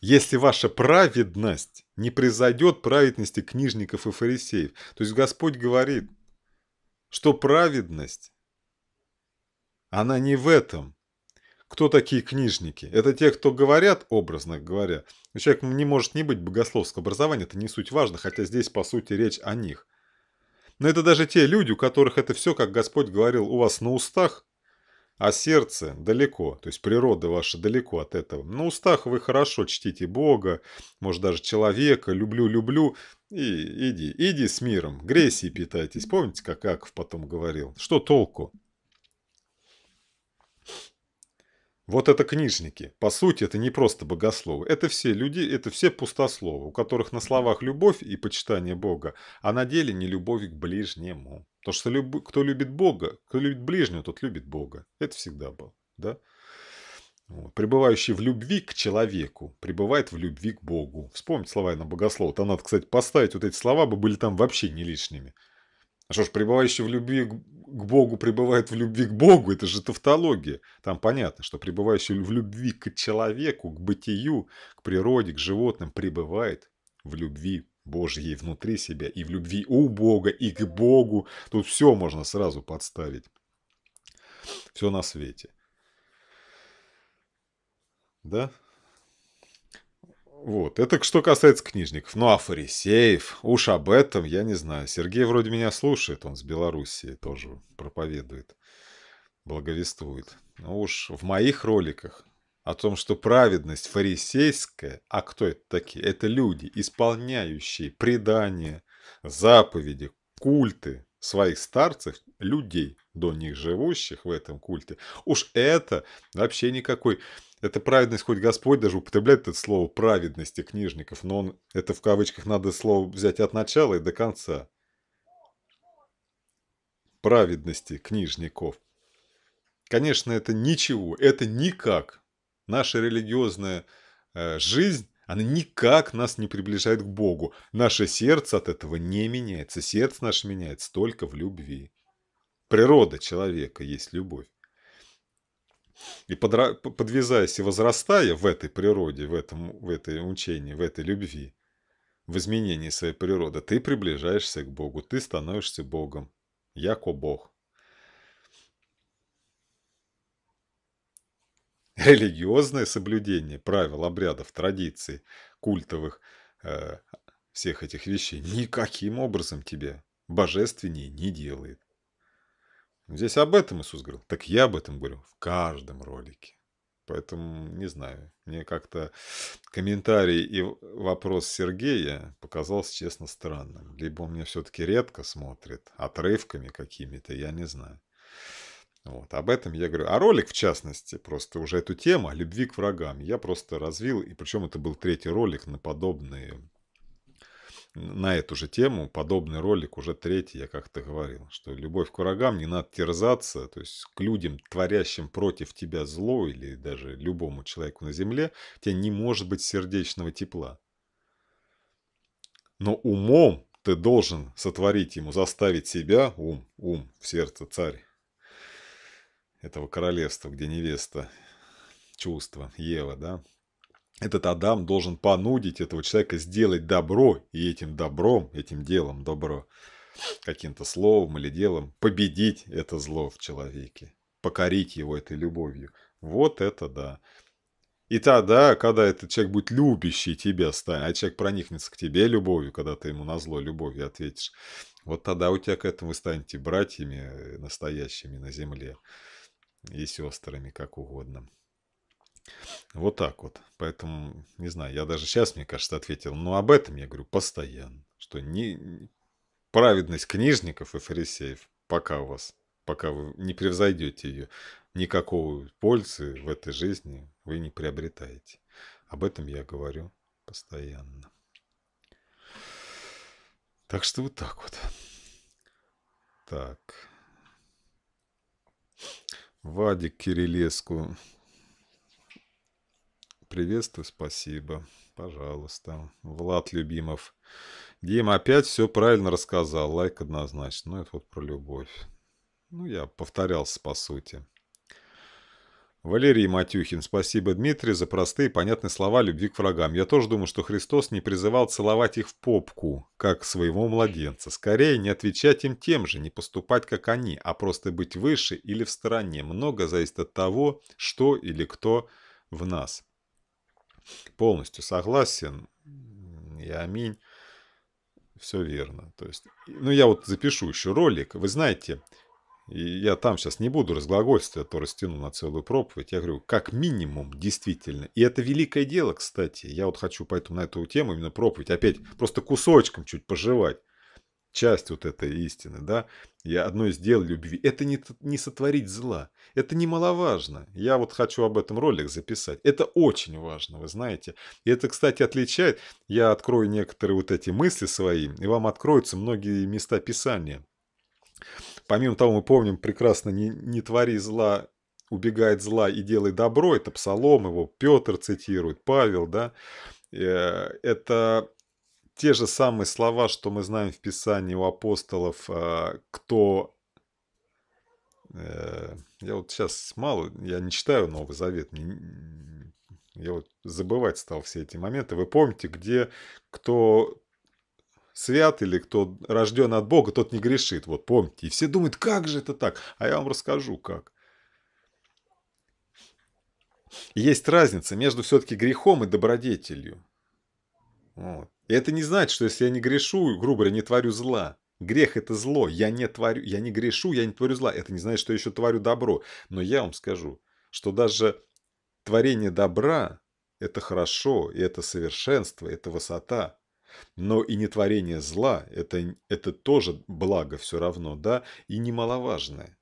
Если ваша праведность не произойдет праведности книжников и фарисеев. То есть Господь говорит, что праведность, она не в этом. Кто такие книжники? Это те, кто говорят, образно говоря. Человек не может не быть богословского образования, это не суть важно, хотя здесь, по сути, речь о них – но это даже те люди, у которых это все, как Господь говорил, у вас на устах, а сердце далеко, то есть природа ваша далеко от этого. На устах вы хорошо чтите Бога, может даже человека, люблю, люблю, и иди, иди с миром, грейси и питайтесь. Помните, как Аков потом говорил? Что толку? Вот это книжники. По сути, это не просто богословы. Это все люди, это все пустословы, у которых на словах любовь и почитание Бога, а на деле не любовь к ближнему. То, что люб... кто любит Бога, кто любит ближнего, тот любит Бога. Это всегда было. Да? Пребывающий в любви к человеку, пребывает в любви к Богу. Вспомнить слова на богослова. Там надо, кстати, поставить вот эти слова, бы были там вообще не лишними. А что ж, пребывающий в любви к Богу пребывает в любви к Богу, это же тавтология. Там понятно, что пребывающий в любви к человеку, к бытию, к природе, к животным пребывает в любви Божьей внутри себя и в любви у Бога, и к Богу. Тут все можно сразу подставить. Все на свете. Да? Вот, это что касается книжников. Ну а фарисеев, уж об этом я не знаю. Сергей вроде меня слушает, он с Белоруссии тоже проповедует, благовествует. Ну уж в моих роликах о том, что праведность фарисейская, а кто это такие? Это люди, исполняющие предания, заповеди, культы своих старцев, людей, до них живущих в этом культе. Уж это вообще никакой это праведность, хоть Господь даже употребляет это слово праведности книжников, но он, это в кавычках надо слово взять от начала и до конца. Праведности книжников. Конечно, это ничего, это никак. Наша религиозная э, жизнь, она никак нас не приближает к Богу. Наше сердце от этого не меняется. Сердце наше меняется только в любви. Природа человека есть любовь. И подра... подвязаясь и возрастая в этой природе, в этом, в этой учении, в этой любви, в изменении своей природы, ты приближаешься к Богу, ты становишься Богом. Яко Бог. Религиозное соблюдение правил, обрядов, традиций, культовых, э, всех этих вещей никаким образом тебе божественнее не делает. Здесь об этом Иисус говорил. Так я об этом говорю в каждом ролике. Поэтому не знаю. Мне как-то комментарий и вопрос Сергея показался, честно, странным. Либо он меня все-таки редко смотрит, отрывками какими-то, я не знаю. Вот, об этом я говорю. А ролик, в частности, просто уже эту тему, любви к врагам, я просто развил, и причем это был третий ролик на подобные на эту же тему подобный ролик уже третий, я как-то говорил, что любовь к врагам, не надо терзаться, то есть к людям, творящим против тебя зло или даже любому человеку на земле, у тебя не может быть сердечного тепла. Но умом ты должен сотворить ему, заставить себя, ум, ум в сердце царь этого королевства, где невеста, чувство, Ева, да, этот Адам должен понудить этого человека сделать добро, и этим добром, этим делом добро, каким-то словом или делом, победить это зло в человеке, покорить его этой любовью. Вот это да. И тогда, когда этот человек будет любящий тебя, станет, а человек проникнется к тебе любовью, когда ты ему на зло любовью ответишь, вот тогда у тебя к этому станете братьями настоящими на земле и сестрами, как угодно. Вот так вот. Поэтому, не знаю, я даже сейчас, мне кажется, ответил. Но «Ну, об этом я говорю постоянно. Что не... праведность книжников и фарисеев, пока у вас, пока вы не превзойдете ее, никакого пользы в этой жизни вы не приобретаете. Об этом я говорю постоянно. Так что вот так вот. Так. Вадик Кириллеску Приветствую, спасибо. Пожалуйста. Влад Любимов. Дима опять все правильно рассказал. Лайк однозначно. Ну, это вот про любовь. Ну, я повторялся по сути. Валерий Матюхин, спасибо, Дмитрий, за простые и понятные слова любви к врагам. Я тоже думаю, что Христос не призывал целовать их в попку, как своего младенца. Скорее, не отвечать им тем же, не поступать, как они, а просто быть выше или в стороне. Много зависит от того, что или кто в нас полностью согласен. И аминь. Все верно. То есть, ну, я вот запишу еще ролик. Вы знаете, я там сейчас не буду разглагольствовать, а то растяну на целую проповедь. Я говорю, как минимум, действительно. И это великое дело, кстати. Я вот хочу поэтому на эту тему именно проповедь опять просто кусочком чуть пожевать часть вот этой истины, да, я одно из дел любви. Это не, не сотворить зла. Это немаловажно. Я вот хочу об этом ролик записать. Это очень важно, вы знаете. И это, кстати, отличает. Я открою некоторые вот эти мысли свои, и вам откроются многие места Писания. Помимо того, мы помним прекрасно «не, не твори зла, убегает зла и делай добро». Это Псалом, его Петр цитирует, Павел, да. Э, это те же самые слова, что мы знаем в Писании у апостолов, а, кто... Э, я вот сейчас мало, я не читаю Новый Завет, я вот забывать стал все эти моменты. Вы помните, где кто свят или кто рожден от Бога, тот не грешит. Вот помните. И все думают, как же это так? А я вам расскажу, как. Есть разница между все-таки грехом и добродетелью. Вот. И это не значит, что если я не грешу, грубо говоря, не творю зла. Грех – это зло. Я не, творю, я не грешу, я не творю зла. Это не значит, что я еще творю добро. Но я вам скажу, что даже творение добра – это хорошо, и это совершенство, это высота. Но и нетворение зла это, – это тоже благо все равно, да, и немаловажное.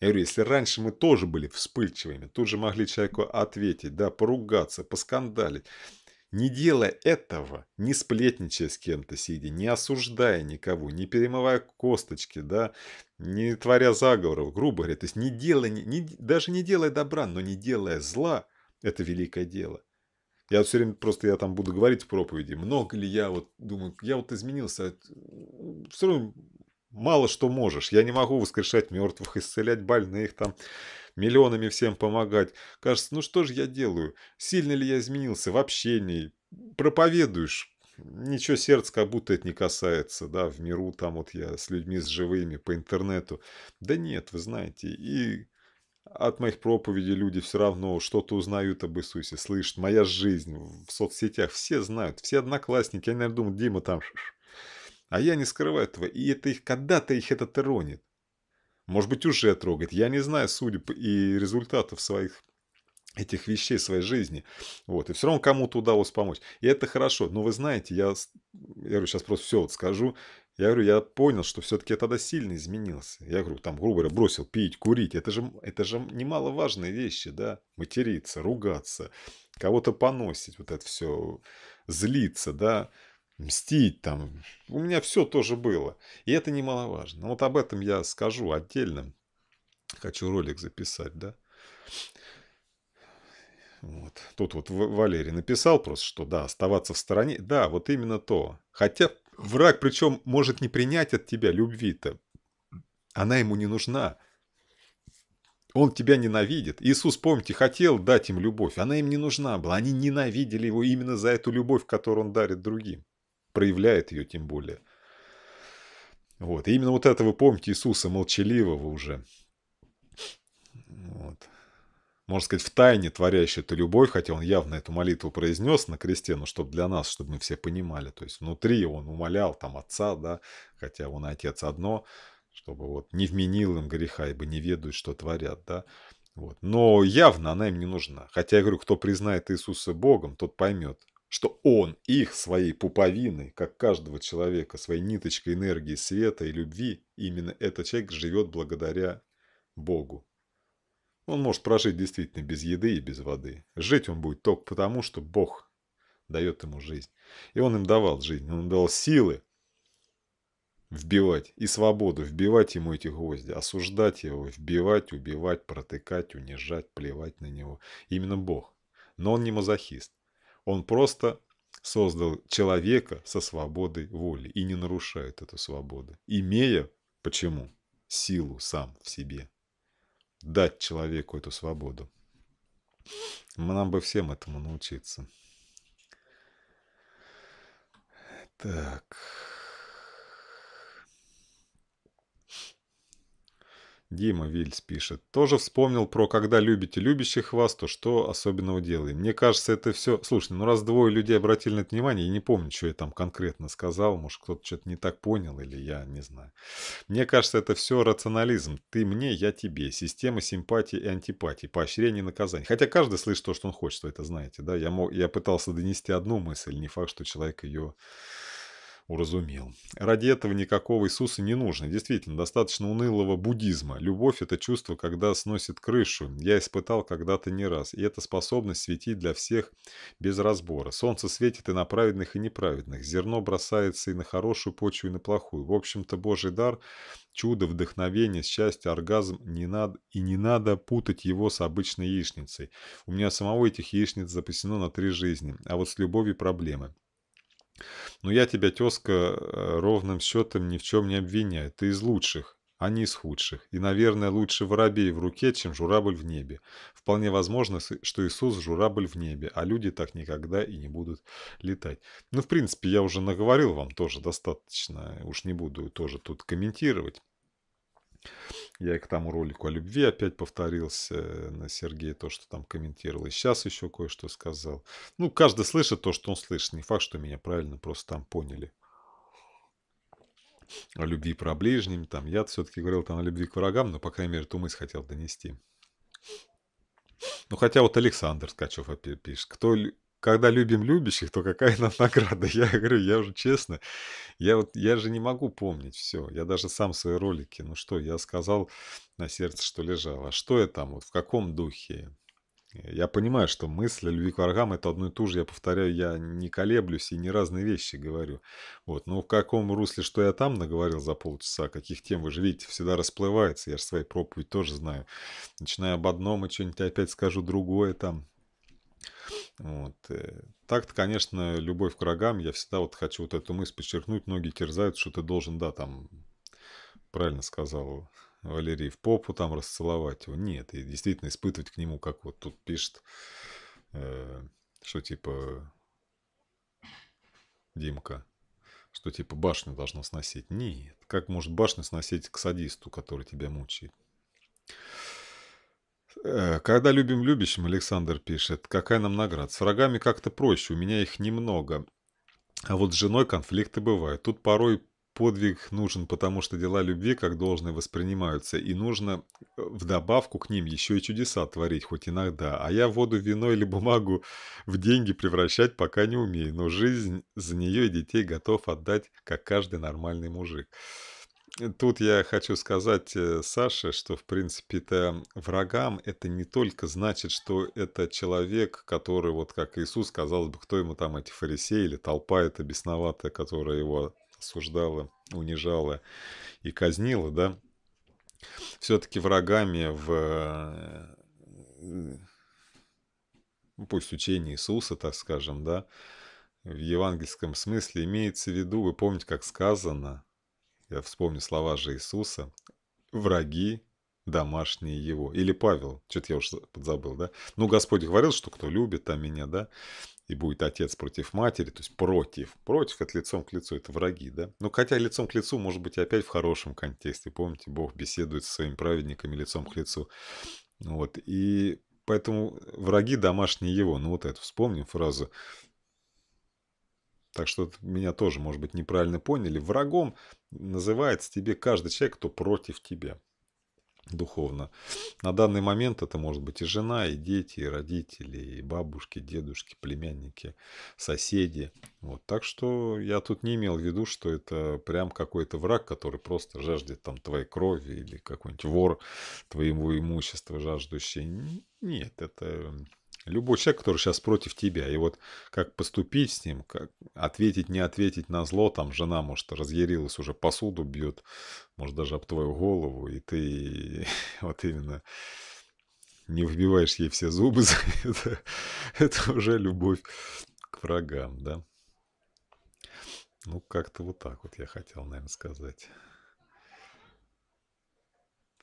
Я говорю, если раньше мы тоже были вспыльчивыми, тут же могли человеку ответить, да, поругаться, поскандалить – не делая этого, не сплетничая с кем-то сидя, не осуждая никого, не перемывая косточки, да, не творя заговоров, грубо говоря, то есть не делая, не, не, даже не делая добра, но не делая зла, это великое дело. Я все время просто, я там буду говорить в проповеди, много ли я вот думаю, я вот изменился, а, все равно мало что можешь. Я не могу воскрешать мертвых, исцелять больных, там, миллионами всем помогать. Кажется, ну что же я делаю? Сильно ли я изменился в общении? Проповедуешь? Ничего сердце как будто это не касается, да, в миру там вот я с людьми, с живыми, по интернету. Да нет, вы знаете, и от моих проповедей люди все равно что-то узнают об Иисусе, слышат. Моя жизнь в соцсетях, все знают, все одноклассники. Я, наверное, думаю, Дима там... А я не скрываю этого. И это их когда-то их это тронет. Может быть, уже трогает. Я не знаю судеб и результатов своих этих вещей своей жизни. Вот. И все равно кому-то удалось помочь. И это хорошо. Но вы знаете, я, я говорю, сейчас просто все вот скажу. Я говорю, я понял, что все-таки я тогда сильно изменился. Я говорю, там, грубо говоря, бросил пить, курить. Это же, это же немаловажные вещи, да? Материться, ругаться, кого-то поносить, вот это все, злиться, да? мстить там. У меня все тоже было. И это немаловажно. Вот об этом я скажу отдельно. Хочу ролик записать, да. Вот. Тут вот Валерий написал просто, что да, оставаться в стороне. Да, вот именно то. Хотя враг причем может не принять от тебя любви-то. Она ему не нужна. Он тебя ненавидит. Иисус, помните, хотел дать им любовь. Она им не нужна была. Они ненавидели его именно за эту любовь, которую он дарит другим проявляет ее тем более. Вот. И именно вот это вы помните Иисуса молчаливого уже. Вот. Можно сказать, в тайне творящую эту любовь, хотя он явно эту молитву произнес на кресте, но чтобы для нас, чтобы мы все понимали. То есть внутри он умолял там отца, да, хотя он и отец одно, чтобы вот не вменил им греха, ибо не ведают, что творят, да. Вот. Но явно она им не нужна. Хотя я говорю, кто признает Иисуса Богом, тот поймет, что он их своей пуповиной, как каждого человека, своей ниточкой энергии, света и любви, именно этот человек живет благодаря Богу. Он может прожить действительно без еды и без воды. Жить он будет только потому, что Бог дает ему жизнь. И он им давал жизнь, он дал силы вбивать и свободу, вбивать ему эти гвозди, осуждать его, вбивать, убивать, протыкать, унижать, плевать на него. Именно Бог. Но он не мазохист. Он просто создал человека со свободой воли и не нарушает эту свободу, имея, почему, силу сам в себе. Дать человеку эту свободу. Нам бы всем этому научиться. Так... Дима Вильс пишет. Тоже вспомнил про «Когда любите любящих вас, то что особенного делаем». Мне кажется, это все... Слушай, ну раз двое людей обратили на это внимание, я не помню, что я там конкретно сказал. Может, кто-то что-то не так понял или я не знаю. Мне кажется, это все рационализм. Ты мне, я тебе. Система симпатии и антипатии. Поощрение и наказание. Хотя каждый слышит то, что он хочет, вы это знаете, да? Я, мог... я пытался донести одну мысль, не факт, что человек ее уразумел. Ради этого никакого Иисуса не нужно. Действительно, достаточно унылого буддизма. Любовь – это чувство, когда сносит крышу. Я испытал когда-то не раз. И это способность светить для всех без разбора. Солнце светит и на праведных, и неправедных. Зерно бросается и на хорошую почву, и на плохую. В общем-то, Божий дар – чудо, вдохновение, счастье, оргазм. Не надо, и не надо путать его с обычной яичницей. У меня самого этих яичниц запасено на три жизни. А вот с любовью проблемы. Но я тебя, тезка, э, ровным счетом ни в чем не обвиняю. Ты из лучших, а не из худших. И, наверное, лучше воробей в руке, чем журавль в небе. Вполне возможно, что Иисус журавль в небе, а люди так никогда и не будут летать. Ну, в принципе, я уже наговорил вам тоже достаточно. Уж не буду тоже тут комментировать. Я и к тому ролику о любви опять повторился э, на Сергея, то, что там комментировал. И сейчас еще кое-что сказал. Ну, каждый слышит то, что он слышит. Не факт, что меня правильно просто там поняли. О любви про ближним. Там я все-таки говорил там о любви к врагам, но, по крайней мере, ту мысль хотел донести. Ну, хотя вот Александр скачев пишет. Кто когда любим любящих, то какая нам награда? Я говорю, я уже честно, я вот я же не могу помнить все. Я даже сам свои ролики, ну что, я сказал на сердце, что лежало. А что я там, вот в каком духе? Э, я понимаю, что мысль любви к врагам это одно и то же. Я повторяю, я не колеблюсь и не разные вещи говорю. Вот. Но в каком русле, что я там наговорил за полчаса, каких тем, вы же видите, всегда расплывается. Я же свои проповеди тоже знаю. Начинаю об одном и что-нибудь опять скажу другое там. Вот. Э, так-то, конечно, любовь к врагам, я всегда вот хочу вот эту мысль подчеркнуть, многие терзают, что ты должен, да, там, правильно сказал Валерий, в попу там расцеловать его. Нет, и действительно испытывать к нему, как вот тут пишет, э, что типа Димка, что типа башню должно сносить. Нет, как может башню сносить к садисту, который тебя мучает? Э, когда любим любящим, Александр пишет, какая нам награда. С врагами как-то проще, у меня их немного. А вот с женой конфликты бывают. Тут порой подвиг нужен, потому что дела любви как должны воспринимаются, и нужно э, в добавку к ним еще и чудеса творить, хоть иногда. А я воду, вино или бумагу в деньги превращать пока не умею, но жизнь за нее и детей готов отдать, как каждый нормальный мужик. Тут я хочу сказать э, Саше, что, в принципе-то, врагам это не только значит, что это человек, который, вот как Иисус, казалось бы, кто ему там, эти фарисеи или толпа эта бесноватая, которая его осуждала, унижала и казнила, да? Все-таки врагами в э, ну, пусть учение Иисуса, так скажем, да, в евангельском смысле имеется в виду, вы помните, как сказано, я вспомню слова же Иисуса, враги домашние его. Или Павел, что-то я уже подзабыл, да? Ну, Господь говорил, что кто любит там меня, да, и будет отец против матери, то есть против. Против – это лицом к лицу, это враги, да? Ну, хотя лицом к лицу, может быть, опять в хорошем контексте. Помните, Бог беседует со своими праведниками лицом к лицу. Вот, и поэтому враги домашние его. Ну, вот это вспомним фразу. Так что меня тоже, может быть, неправильно поняли. Врагом называется тебе каждый человек, кто против тебя духовно. На данный момент это может быть и жена, и дети, и родители, и бабушки, дедушки, племянники, соседи. Вот. Так что я тут не имел в виду, что это прям какой-то враг, который просто жаждет там твоей крови или какой-нибудь вор твоего имущества жаждущий. Нет, это Любой человек, который сейчас против тебя. И вот как поступить с ним, как ответить, не ответить на зло. Там жена, может, разъярилась уже, посуду бьет, может, даже об твою голову. И ты вот именно не выбиваешь ей все зубы это. Это уже любовь к врагам, да. Ну, как-то вот так вот я хотел, наверное, сказать.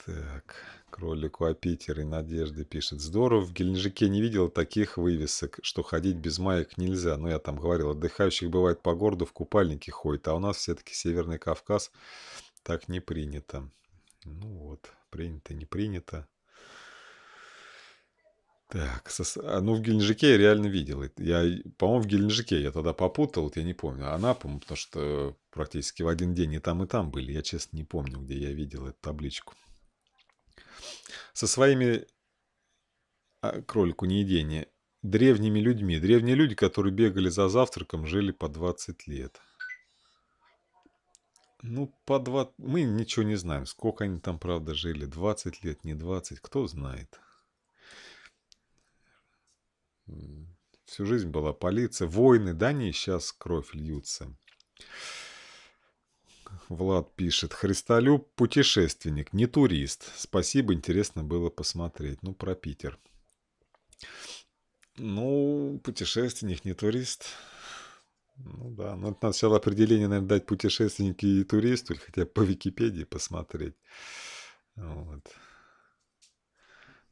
Так, кролику Апитер и Надежды пишет. Здорово, в Геленджике не видел таких вывесок, что ходить без маек нельзя. Но ну, я там говорил, отдыхающих бывает по городу в купальнике ходит, а у нас все-таки Северный Кавказ так не принято. Ну вот, принято, не принято. Так, сос... А, ну в Геленджике я реально видел. Я, по-моему, в Геленджике я тогда попутал, вот я не помню. Анапу, потому что практически в один день и там, и там были. Я, честно, не помню, где я видел эту табличку. Со своими а, кролику неедение древними людьми. Древние люди, которые бегали за завтраком, жили по 20 лет. Ну, по 20... Мы ничего не знаем, сколько они там, правда, жили. 20 лет, не 20, кто знает. Всю жизнь была полиция, войны, да, не сейчас кровь льются. Влад пишет. Христолюб – путешественник, не турист. Спасибо, интересно было посмотреть. Ну, про Питер. Ну, путешественник, не турист. Ну да, ну это надо сначала определение, наверное, дать путешественники и туристу, или хотя бы по Википедии посмотреть. Вот.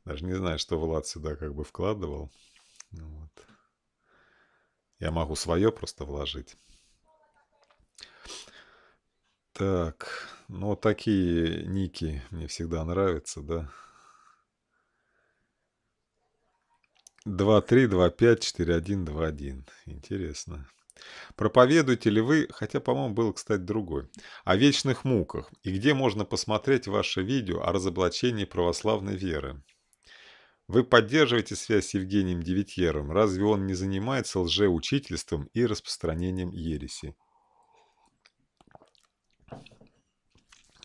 Даже не знаю, что Влад сюда как бы вкладывал. Вот. Я могу свое просто вложить. Так, ну такие ники мне всегда нравятся, да. 2-3-2-5-4-1-2-1. Интересно. Проповедуете ли вы, хотя, по-моему, был, кстати, другой, о вечных муках и где можно посмотреть ваше видео о разоблачении православной веры? Вы поддерживаете связь с Евгением Девятьеровым, разве он не занимается лжеучительством и распространением ереси?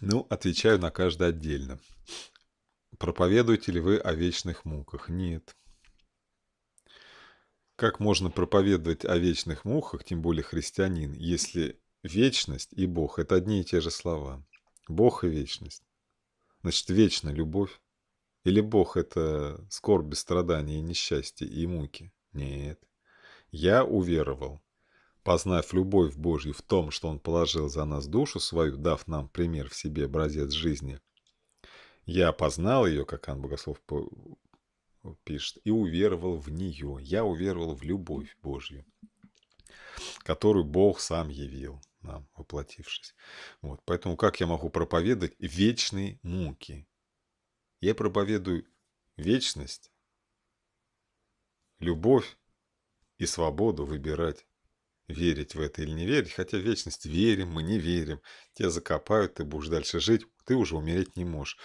Ну, отвечаю на каждый отдельно. Проповедуете ли вы о вечных муках? Нет. Как можно проповедовать о вечных мухах, тем более христианин, если вечность и Бог – это одни и те же слова? Бог и вечность. Значит, вечна любовь. Или Бог – это скорбь, страдания несчастье, и муки? Нет. Я уверовал Познав любовь Божью в том, что Он положил за нас душу свою, дав нам пример в себе образец жизни, я познал ее, как Ан Богослов пишет, и уверовал в нее. Я уверовал в любовь Божью, которую Бог сам явил нам, воплотившись. Вот. Поэтому как я могу проповедовать вечные муки? Я проповедую вечность, любовь и свободу выбирать Верить в это или не верить, хотя в вечность верим, мы не верим. Тебя закопают, ты будешь дальше жить, ты уже умереть не можешь.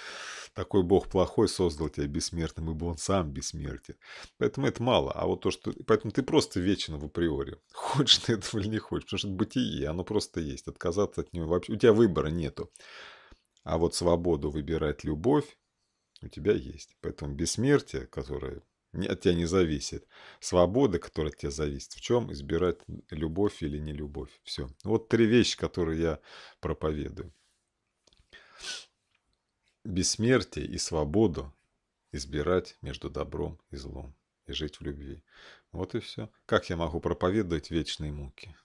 Такой бог плохой создал тебя бессмертным, ибо он сам бессмертен. Поэтому это мало. А вот то, что... Поэтому ты просто вечен в априори. Хочешь ты этого или не хочешь, потому что это бытие, оно просто есть. Отказаться от него вообще... У тебя выбора нету. А вот свободу выбирать любовь у тебя есть. Поэтому бессмертие, которое не от тебя не зависит. Свобода, которая от тебя зависит, в чем избирать любовь или не любовь. Все. Вот три вещи, которые я проповедую. Бессмертие и свободу избирать между добром и злом и жить в любви. Вот и все. Как я могу проповедовать вечные муки?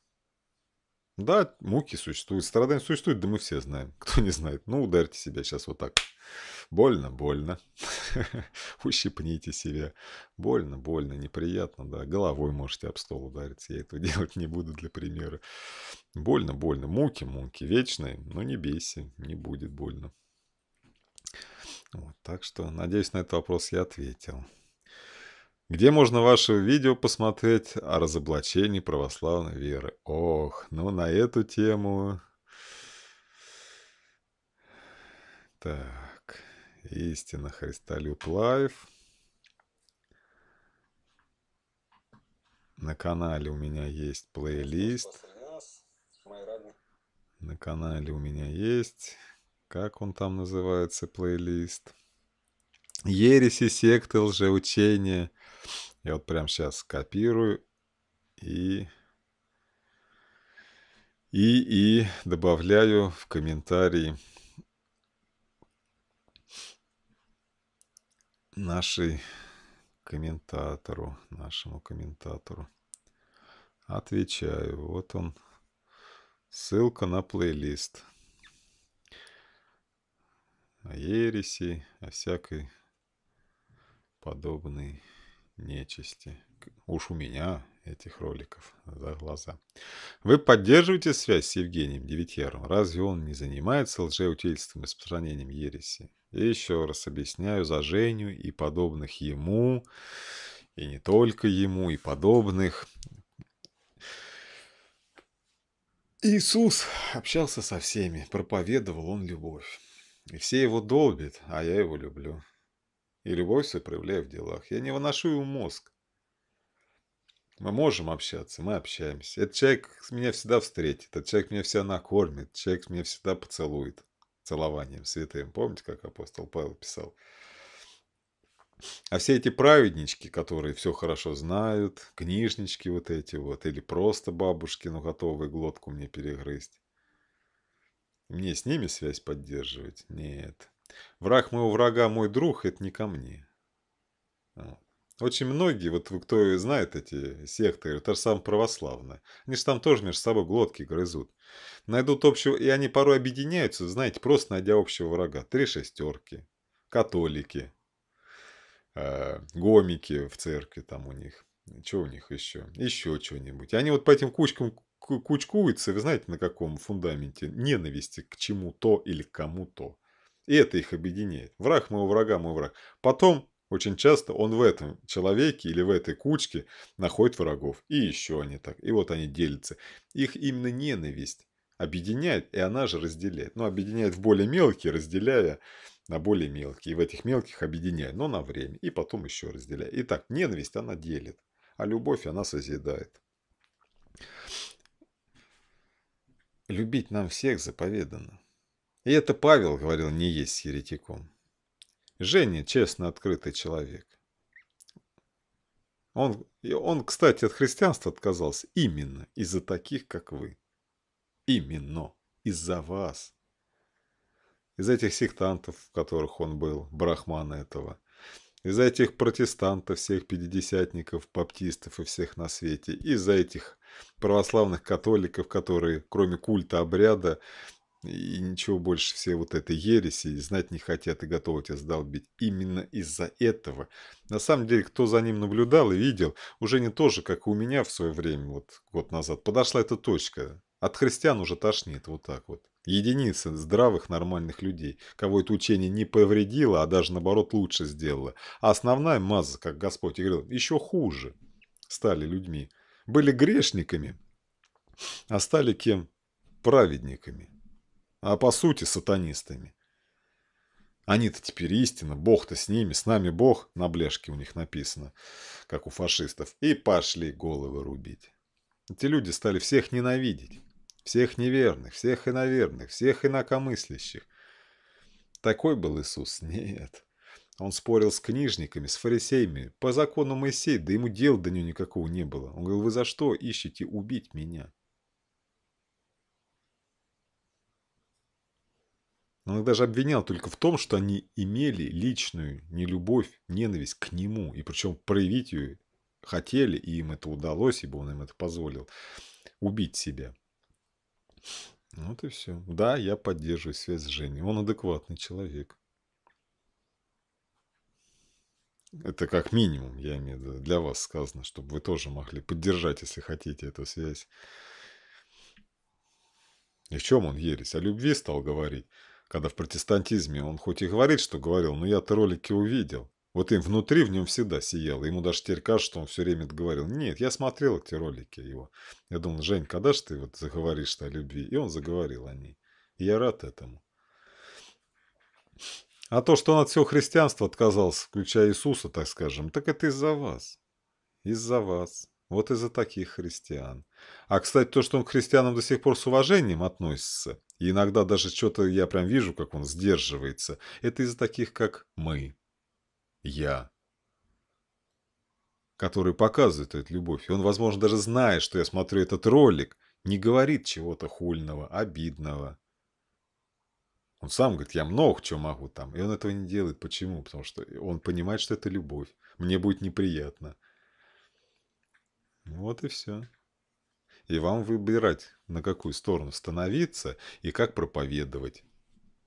Да, муки существуют, страдания существуют, да мы все знаем. Кто не знает, ну ударьте себя сейчас вот так. Больно, больно. Ущипните себя. Больно, больно, неприятно, да. Головой можете об стол удариться. Я этого делать не буду для примера. Больно, больно. Муки, муки вечные. Но не бейся, не будет больно. Вот, так что, надеюсь, на этот вопрос я ответил. Где можно ваше видео посмотреть о разоблачении православной веры? Ох, ну на эту тему... Так. Истина Христолюб Лайв. На канале у меня есть плейлист. На канале у меня есть, как он там называется, плейлист. Ереси, секты, лжеучения. Я вот прям сейчас копирую и... И, и добавляю в комментарии нашей комментатору, нашему комментатору. Отвечаю. Вот он. Ссылка на плейлист. О а ереси, о а всякой подобной нечисти. Уж у меня этих роликов за глаза. Вы поддерживаете связь с Евгением Девятьяром? Разве он не занимается лжеутельством и распространением ереси? Я еще раз объясняю за Женю и подобных ему, и не только ему, и подобных. Иисус общался со всеми, проповедовал он любовь. И все его долбят, а я его люблю. И любовь свою проявляю в делах. Я не выношу его мозг. Мы можем общаться, мы общаемся. Этот человек меня всегда встретит, этот человек меня всегда накормит, человек меня всегда поцелует целованием святым. Помните, как апостол Павел писал? А все эти праведнички, которые все хорошо знают, книжнички вот эти вот, или просто бабушки, ну, готовы глотку мне перегрызть. Мне с ними связь поддерживать? Нет. Враг моего врага мой друг, это не ко мне. Вот. Очень многие, вот кто знает эти секты, это же сам православное они же там тоже между собой глотки грызут. Найдут общего, и они порой объединяются, знаете, просто найдя общего врага. Три шестерки, католики, э, гомики в церкви там у них. Что у них еще? Еще чего нибудь они вот по этим кучкам кучкуются, вы знаете, на каком фундаменте ненависти к чему-то или к кому-то. И это их объединяет. Враг моего врага, мой враг. Потом очень часто он в этом человеке или в этой кучке находит врагов. И еще они так. И вот они делятся. Их именно ненависть объединяет, и она же разделяет. Но ну, объединяет в более мелкие, разделяя на более мелкие. И в этих мелких объединяет, но на время. И потом еще разделяет. Итак, ненависть она делит, а любовь она созидает. Любить нам всех заповедано. И это Павел говорил не есть еретиком. Женя честно открытый человек. Он, он, кстати, от христианства отказался именно из-за таких, как вы. Именно из-за вас. Из этих сектантов, в которых он был, брахмана этого. Из-за этих протестантов, всех пятидесятников, баптистов и всех на свете. Из-за этих православных католиков, которые, кроме культа обряда, и ничего больше все вот этой ереси знать не хотят и готовы тебя сдолбить. Именно из-за этого. На самом деле, кто за ним наблюдал и видел, уже не то же, как и у меня в свое время, вот год назад, подошла эта точка. От христиан уже тошнит вот так вот. Единицы здравых, нормальных людей, кого это учение не повредило, а даже наоборот лучше сделало. А основная масса, как Господь говорил, еще хуже стали людьми. Были грешниками, а стали кем? Праведниками а по сути сатанистами. Они-то теперь истина, бог-то с ними, с нами бог, на бляшке у них написано, как у фашистов, и пошли головы рубить. Эти люди стали всех ненавидеть, всех неверных, всех иноверных, всех инакомыслящих. Такой был Иисус? Нет. Он спорил с книжниками, с фарисеями, по закону Моисея, да ему дел до него никакого не было. Он говорил, вы за что ищете убить меня? Он их даже обвинял только в том, что они имели личную нелюбовь, ненависть к нему, и причем проявить ее хотели, и им это удалось, ибо он им это позволил, убить себя. Вот и все. Да, я поддерживаю связь с Женей. Он адекватный человек. Это как минимум, я имею в виду, для вас сказано, чтобы вы тоже могли поддержать, если хотите, эту связь. И в чем он ересь? О любви стал говорить когда в протестантизме он хоть и говорит, что говорил, но я-то ролики увидел. Вот им внутри в нем всегда сияло. Ему даже теперь кажется, что он все время это говорил. Нет, я смотрел эти ролики его. Я думал, Жень, когда же ты вот заговоришь о любви? И он заговорил о ней. И я рад этому. А то, что он от всего христианства отказался, включая Иисуса, так скажем, так это из-за вас. Из-за вас. Вот из-за таких христиан. А, кстати, то, что он к христианам до сих пор с уважением относится – и иногда даже что-то я прям вижу, как он сдерживается. Это из-за таких, как мы. Я. Который показывает эту любовь. И он, возможно, даже знает, что я смотрю этот ролик, не говорит чего-то хульного, обидного. Он сам говорит, я много чего могу там. И он этого не делает. Почему? Потому что он понимает, что это любовь. Мне будет неприятно. Вот и все. И вам выбирать, на какую сторону становиться и как проповедовать.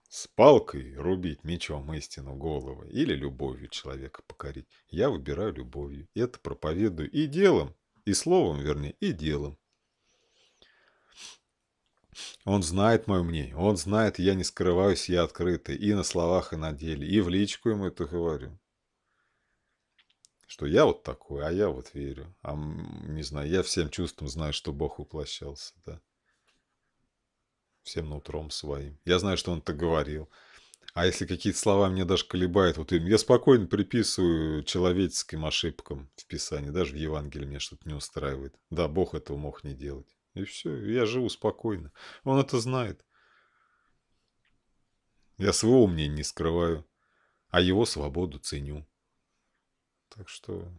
С палкой рубить мечом истину головы или любовью человека покорить. Я выбираю любовью. Это проповедую и делом, и словом, вернее, и делом. Он знает мое мнение, он знает, я не скрываюсь, я открытый, и на словах, и на деле, и в личку ему это говорю. Что я вот такой, а я вот верю. А не знаю, я всем чувством знаю, что Бог воплощался, да. Всем нутром своим. Я знаю, что Он то говорил. А если какие-то слова мне даже колебают, вот им, я спокойно приписываю человеческим ошибкам в Писании, даже в Евангелии меня что-то не устраивает. Да, Бог этого мог не делать. И все, я живу спокойно. Он это знает. Я своего мнения не скрываю, а его свободу ценю. Так что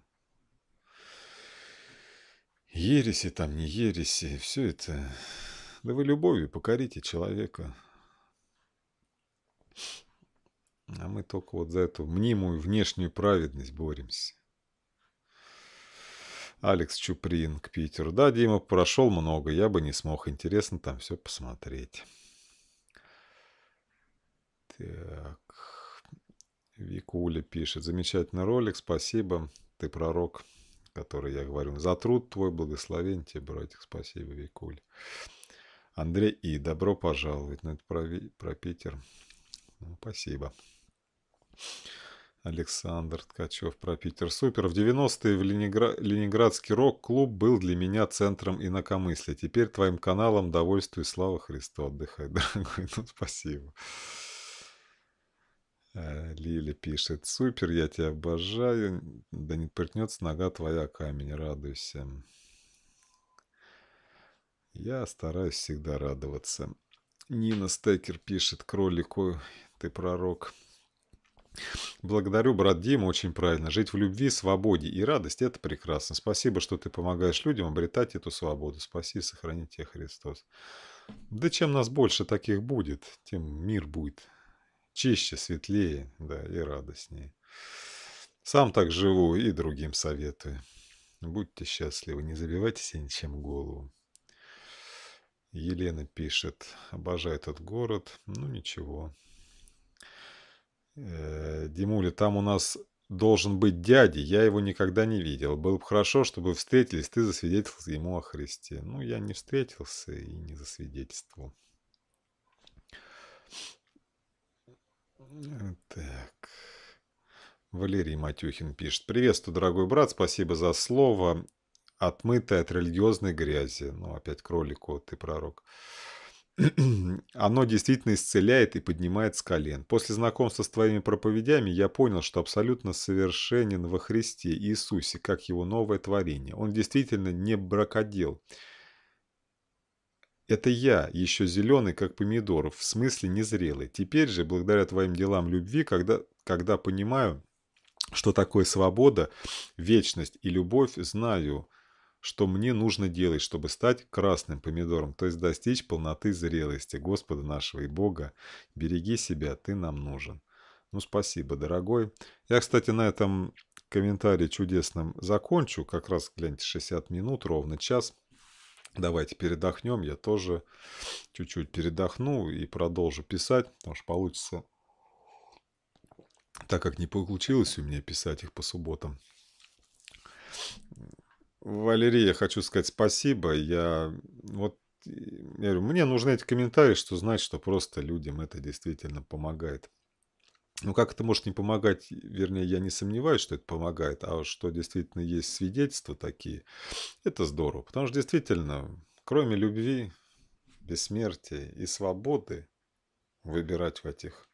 ереси там, не ереси, все это... Да вы любовью покорите человека. А мы только вот за эту мнимую внешнюю праведность боремся. Алекс Чуприн к Питеру. Да, Дима, прошел много, я бы не смог. Интересно там все посмотреть. Так. Викуля пишет. Замечательный ролик, спасибо. Ты пророк, который я говорю. За труд твой благословен тебе, братик. Спасибо, Викуля. Андрей И. Добро пожаловать. Ну, это про, про Питер. Ну, спасибо. Александр Ткачев про Питер. Супер. В 90-е в Ленингра... Ленинградский рок-клуб был для меня центром инакомыслия. Теперь твоим каналом довольствуй, слава Христу. Отдыхай, дорогой. Ну, спасибо. Спасибо. Э, Лили пишет, супер, я тебя обожаю, да не пыртнется нога твоя камень, радуйся. Я стараюсь всегда радоваться. Нина Стекер пишет кролику, ты пророк. Благодарю, брат Дима, очень правильно. Жить в любви, свободе и радости – это прекрасно. Спасибо, что ты помогаешь людям обретать эту свободу. Спаси и сохрани тебя, Христос. Да чем нас больше таких будет, тем мир будет чище, светлее, да, и радостнее. Сам так живу и другим советую. Будьте счастливы, не забивайте себе ничем голову. Елена пишет, обожаю этот город, ну ничего. Э Димуля, там у нас должен быть дядя, я его никогда не видел. Было бы хорошо, чтобы встретились, ты засвидетельствовал ему о Христе. Ну, я не встретился и не засвидетельствовал. Так. Валерий Матюхин пишет. Приветствую, дорогой брат, спасибо за слово. Отмытое от религиозной грязи. Ну, опять кролику, ты пророк. Оно действительно исцеляет и поднимает с колен. После знакомства с твоими проповедями я понял, что абсолютно совершенен во Христе Иисусе, как его новое творение. Он действительно не бракодел. Это я, еще зеленый, как помидор, в смысле незрелый. Теперь же, благодаря твоим делам любви, когда, когда понимаю, что такое свобода, вечность и любовь, знаю, что мне нужно делать, чтобы стать красным помидором, то есть достичь полноты зрелости Господа нашего и Бога. Береги себя, ты нам нужен. Ну, спасибо, дорогой. Я, кстати, на этом комментарии чудесном закончу. Как раз, гляньте, 60 минут, ровно час. Давайте передохнем, я тоже чуть-чуть передохну и продолжу писать, потому что получится, так как не получилось у меня писать их по субботам. Валерия, я хочу сказать спасибо. Я вот я говорю, мне нужны эти комментарии, что знать, что просто людям это действительно помогает. Ну, как это может не помогать, вернее, я не сомневаюсь, что это помогает, а что действительно есть свидетельства такие, это здорово. Потому что действительно, кроме любви, бессмертия и свободы выбирать в этих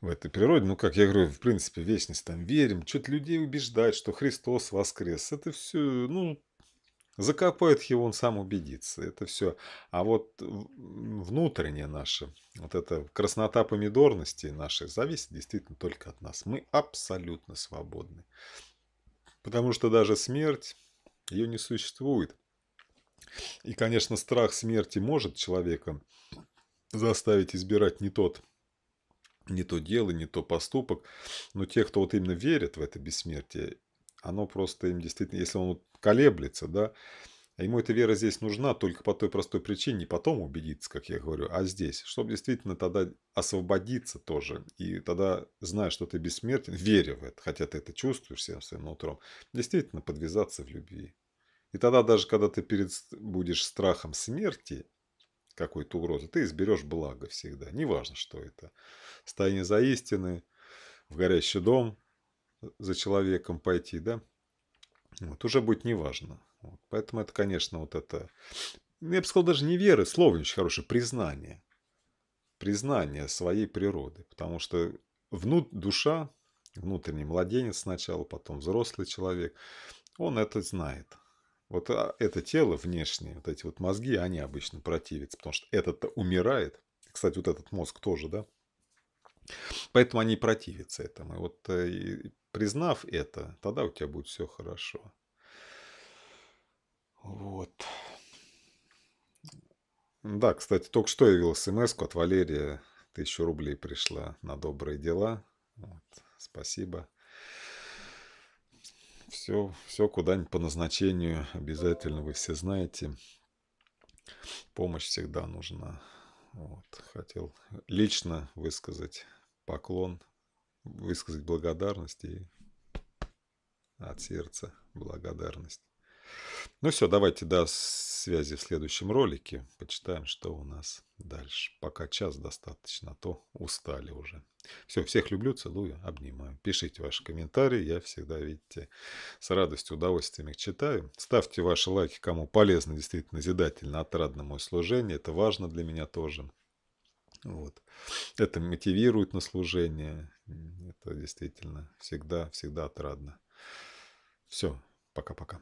в этой природе, ну, как я говорю, в принципе, вечность, там, верим, что-то людей убеждать, что Христос воскрес, это все, ну, Закопает его, он сам убедится. Это все. А вот внутренняя наша, вот эта краснота помидорности нашей, зависит действительно только от нас. Мы абсолютно свободны. Потому что даже смерть, ее не существует. И, конечно, страх смерти может человека заставить избирать не тот не то дело, не то поступок. Но те, кто вот именно верит в это бессмертие, оно просто им действительно, если он колеблется, да, а ему эта вера здесь нужна только по той простой причине, не потом убедиться, как я говорю, а здесь, чтобы действительно тогда освободиться тоже. И тогда, зная, что ты бессмертен, веря в это, хотя ты это чувствуешь всем своим утром, действительно подвязаться в любви. И тогда даже, когда ты перед будешь страхом смерти, какой-то угрозы, ты изберешь благо всегда. Неважно, что это. Стояние за истины, в горящий дом, за человеком пойти, да, вот, уже будет неважно. Вот, поэтому это, конечно, вот это, я бы сказал, даже не веры, слово не очень хорошее, признание. Признание своей природы. Потому что внут, душа, внутренний младенец сначала, потом взрослый человек, он это знает. Вот а, это тело внешнее, вот эти вот мозги, они обычно противятся, потому что этот умирает. Кстати, вот этот мозг тоже, да, Поэтому они противятся этому. И вот э, признав это, тогда у тебя будет все хорошо. Вот. Да, кстати, только что явил смс от Валерия. Тысячу рублей пришла на добрые дела. Вот. Спасибо. Все, все куда-нибудь по назначению. Обязательно вы все знаете. Помощь всегда нужна. Вот. Хотел лично высказать поклон, высказать благодарность и от сердца благодарность. Ну все, давайте до связи в следующем ролике. Почитаем, что у нас дальше. Пока час достаточно, а то устали уже. Все, всех люблю, целую, обнимаю. Пишите ваши комментарии, я всегда, видите, с радостью, удовольствием их читаю. Ставьте ваши лайки, кому полезно, действительно, назидательно, отрадно мое служение. Это важно для меня тоже. Вот. Это мотивирует на служение. Это действительно всегда, всегда отрадно. Все, пока-пока.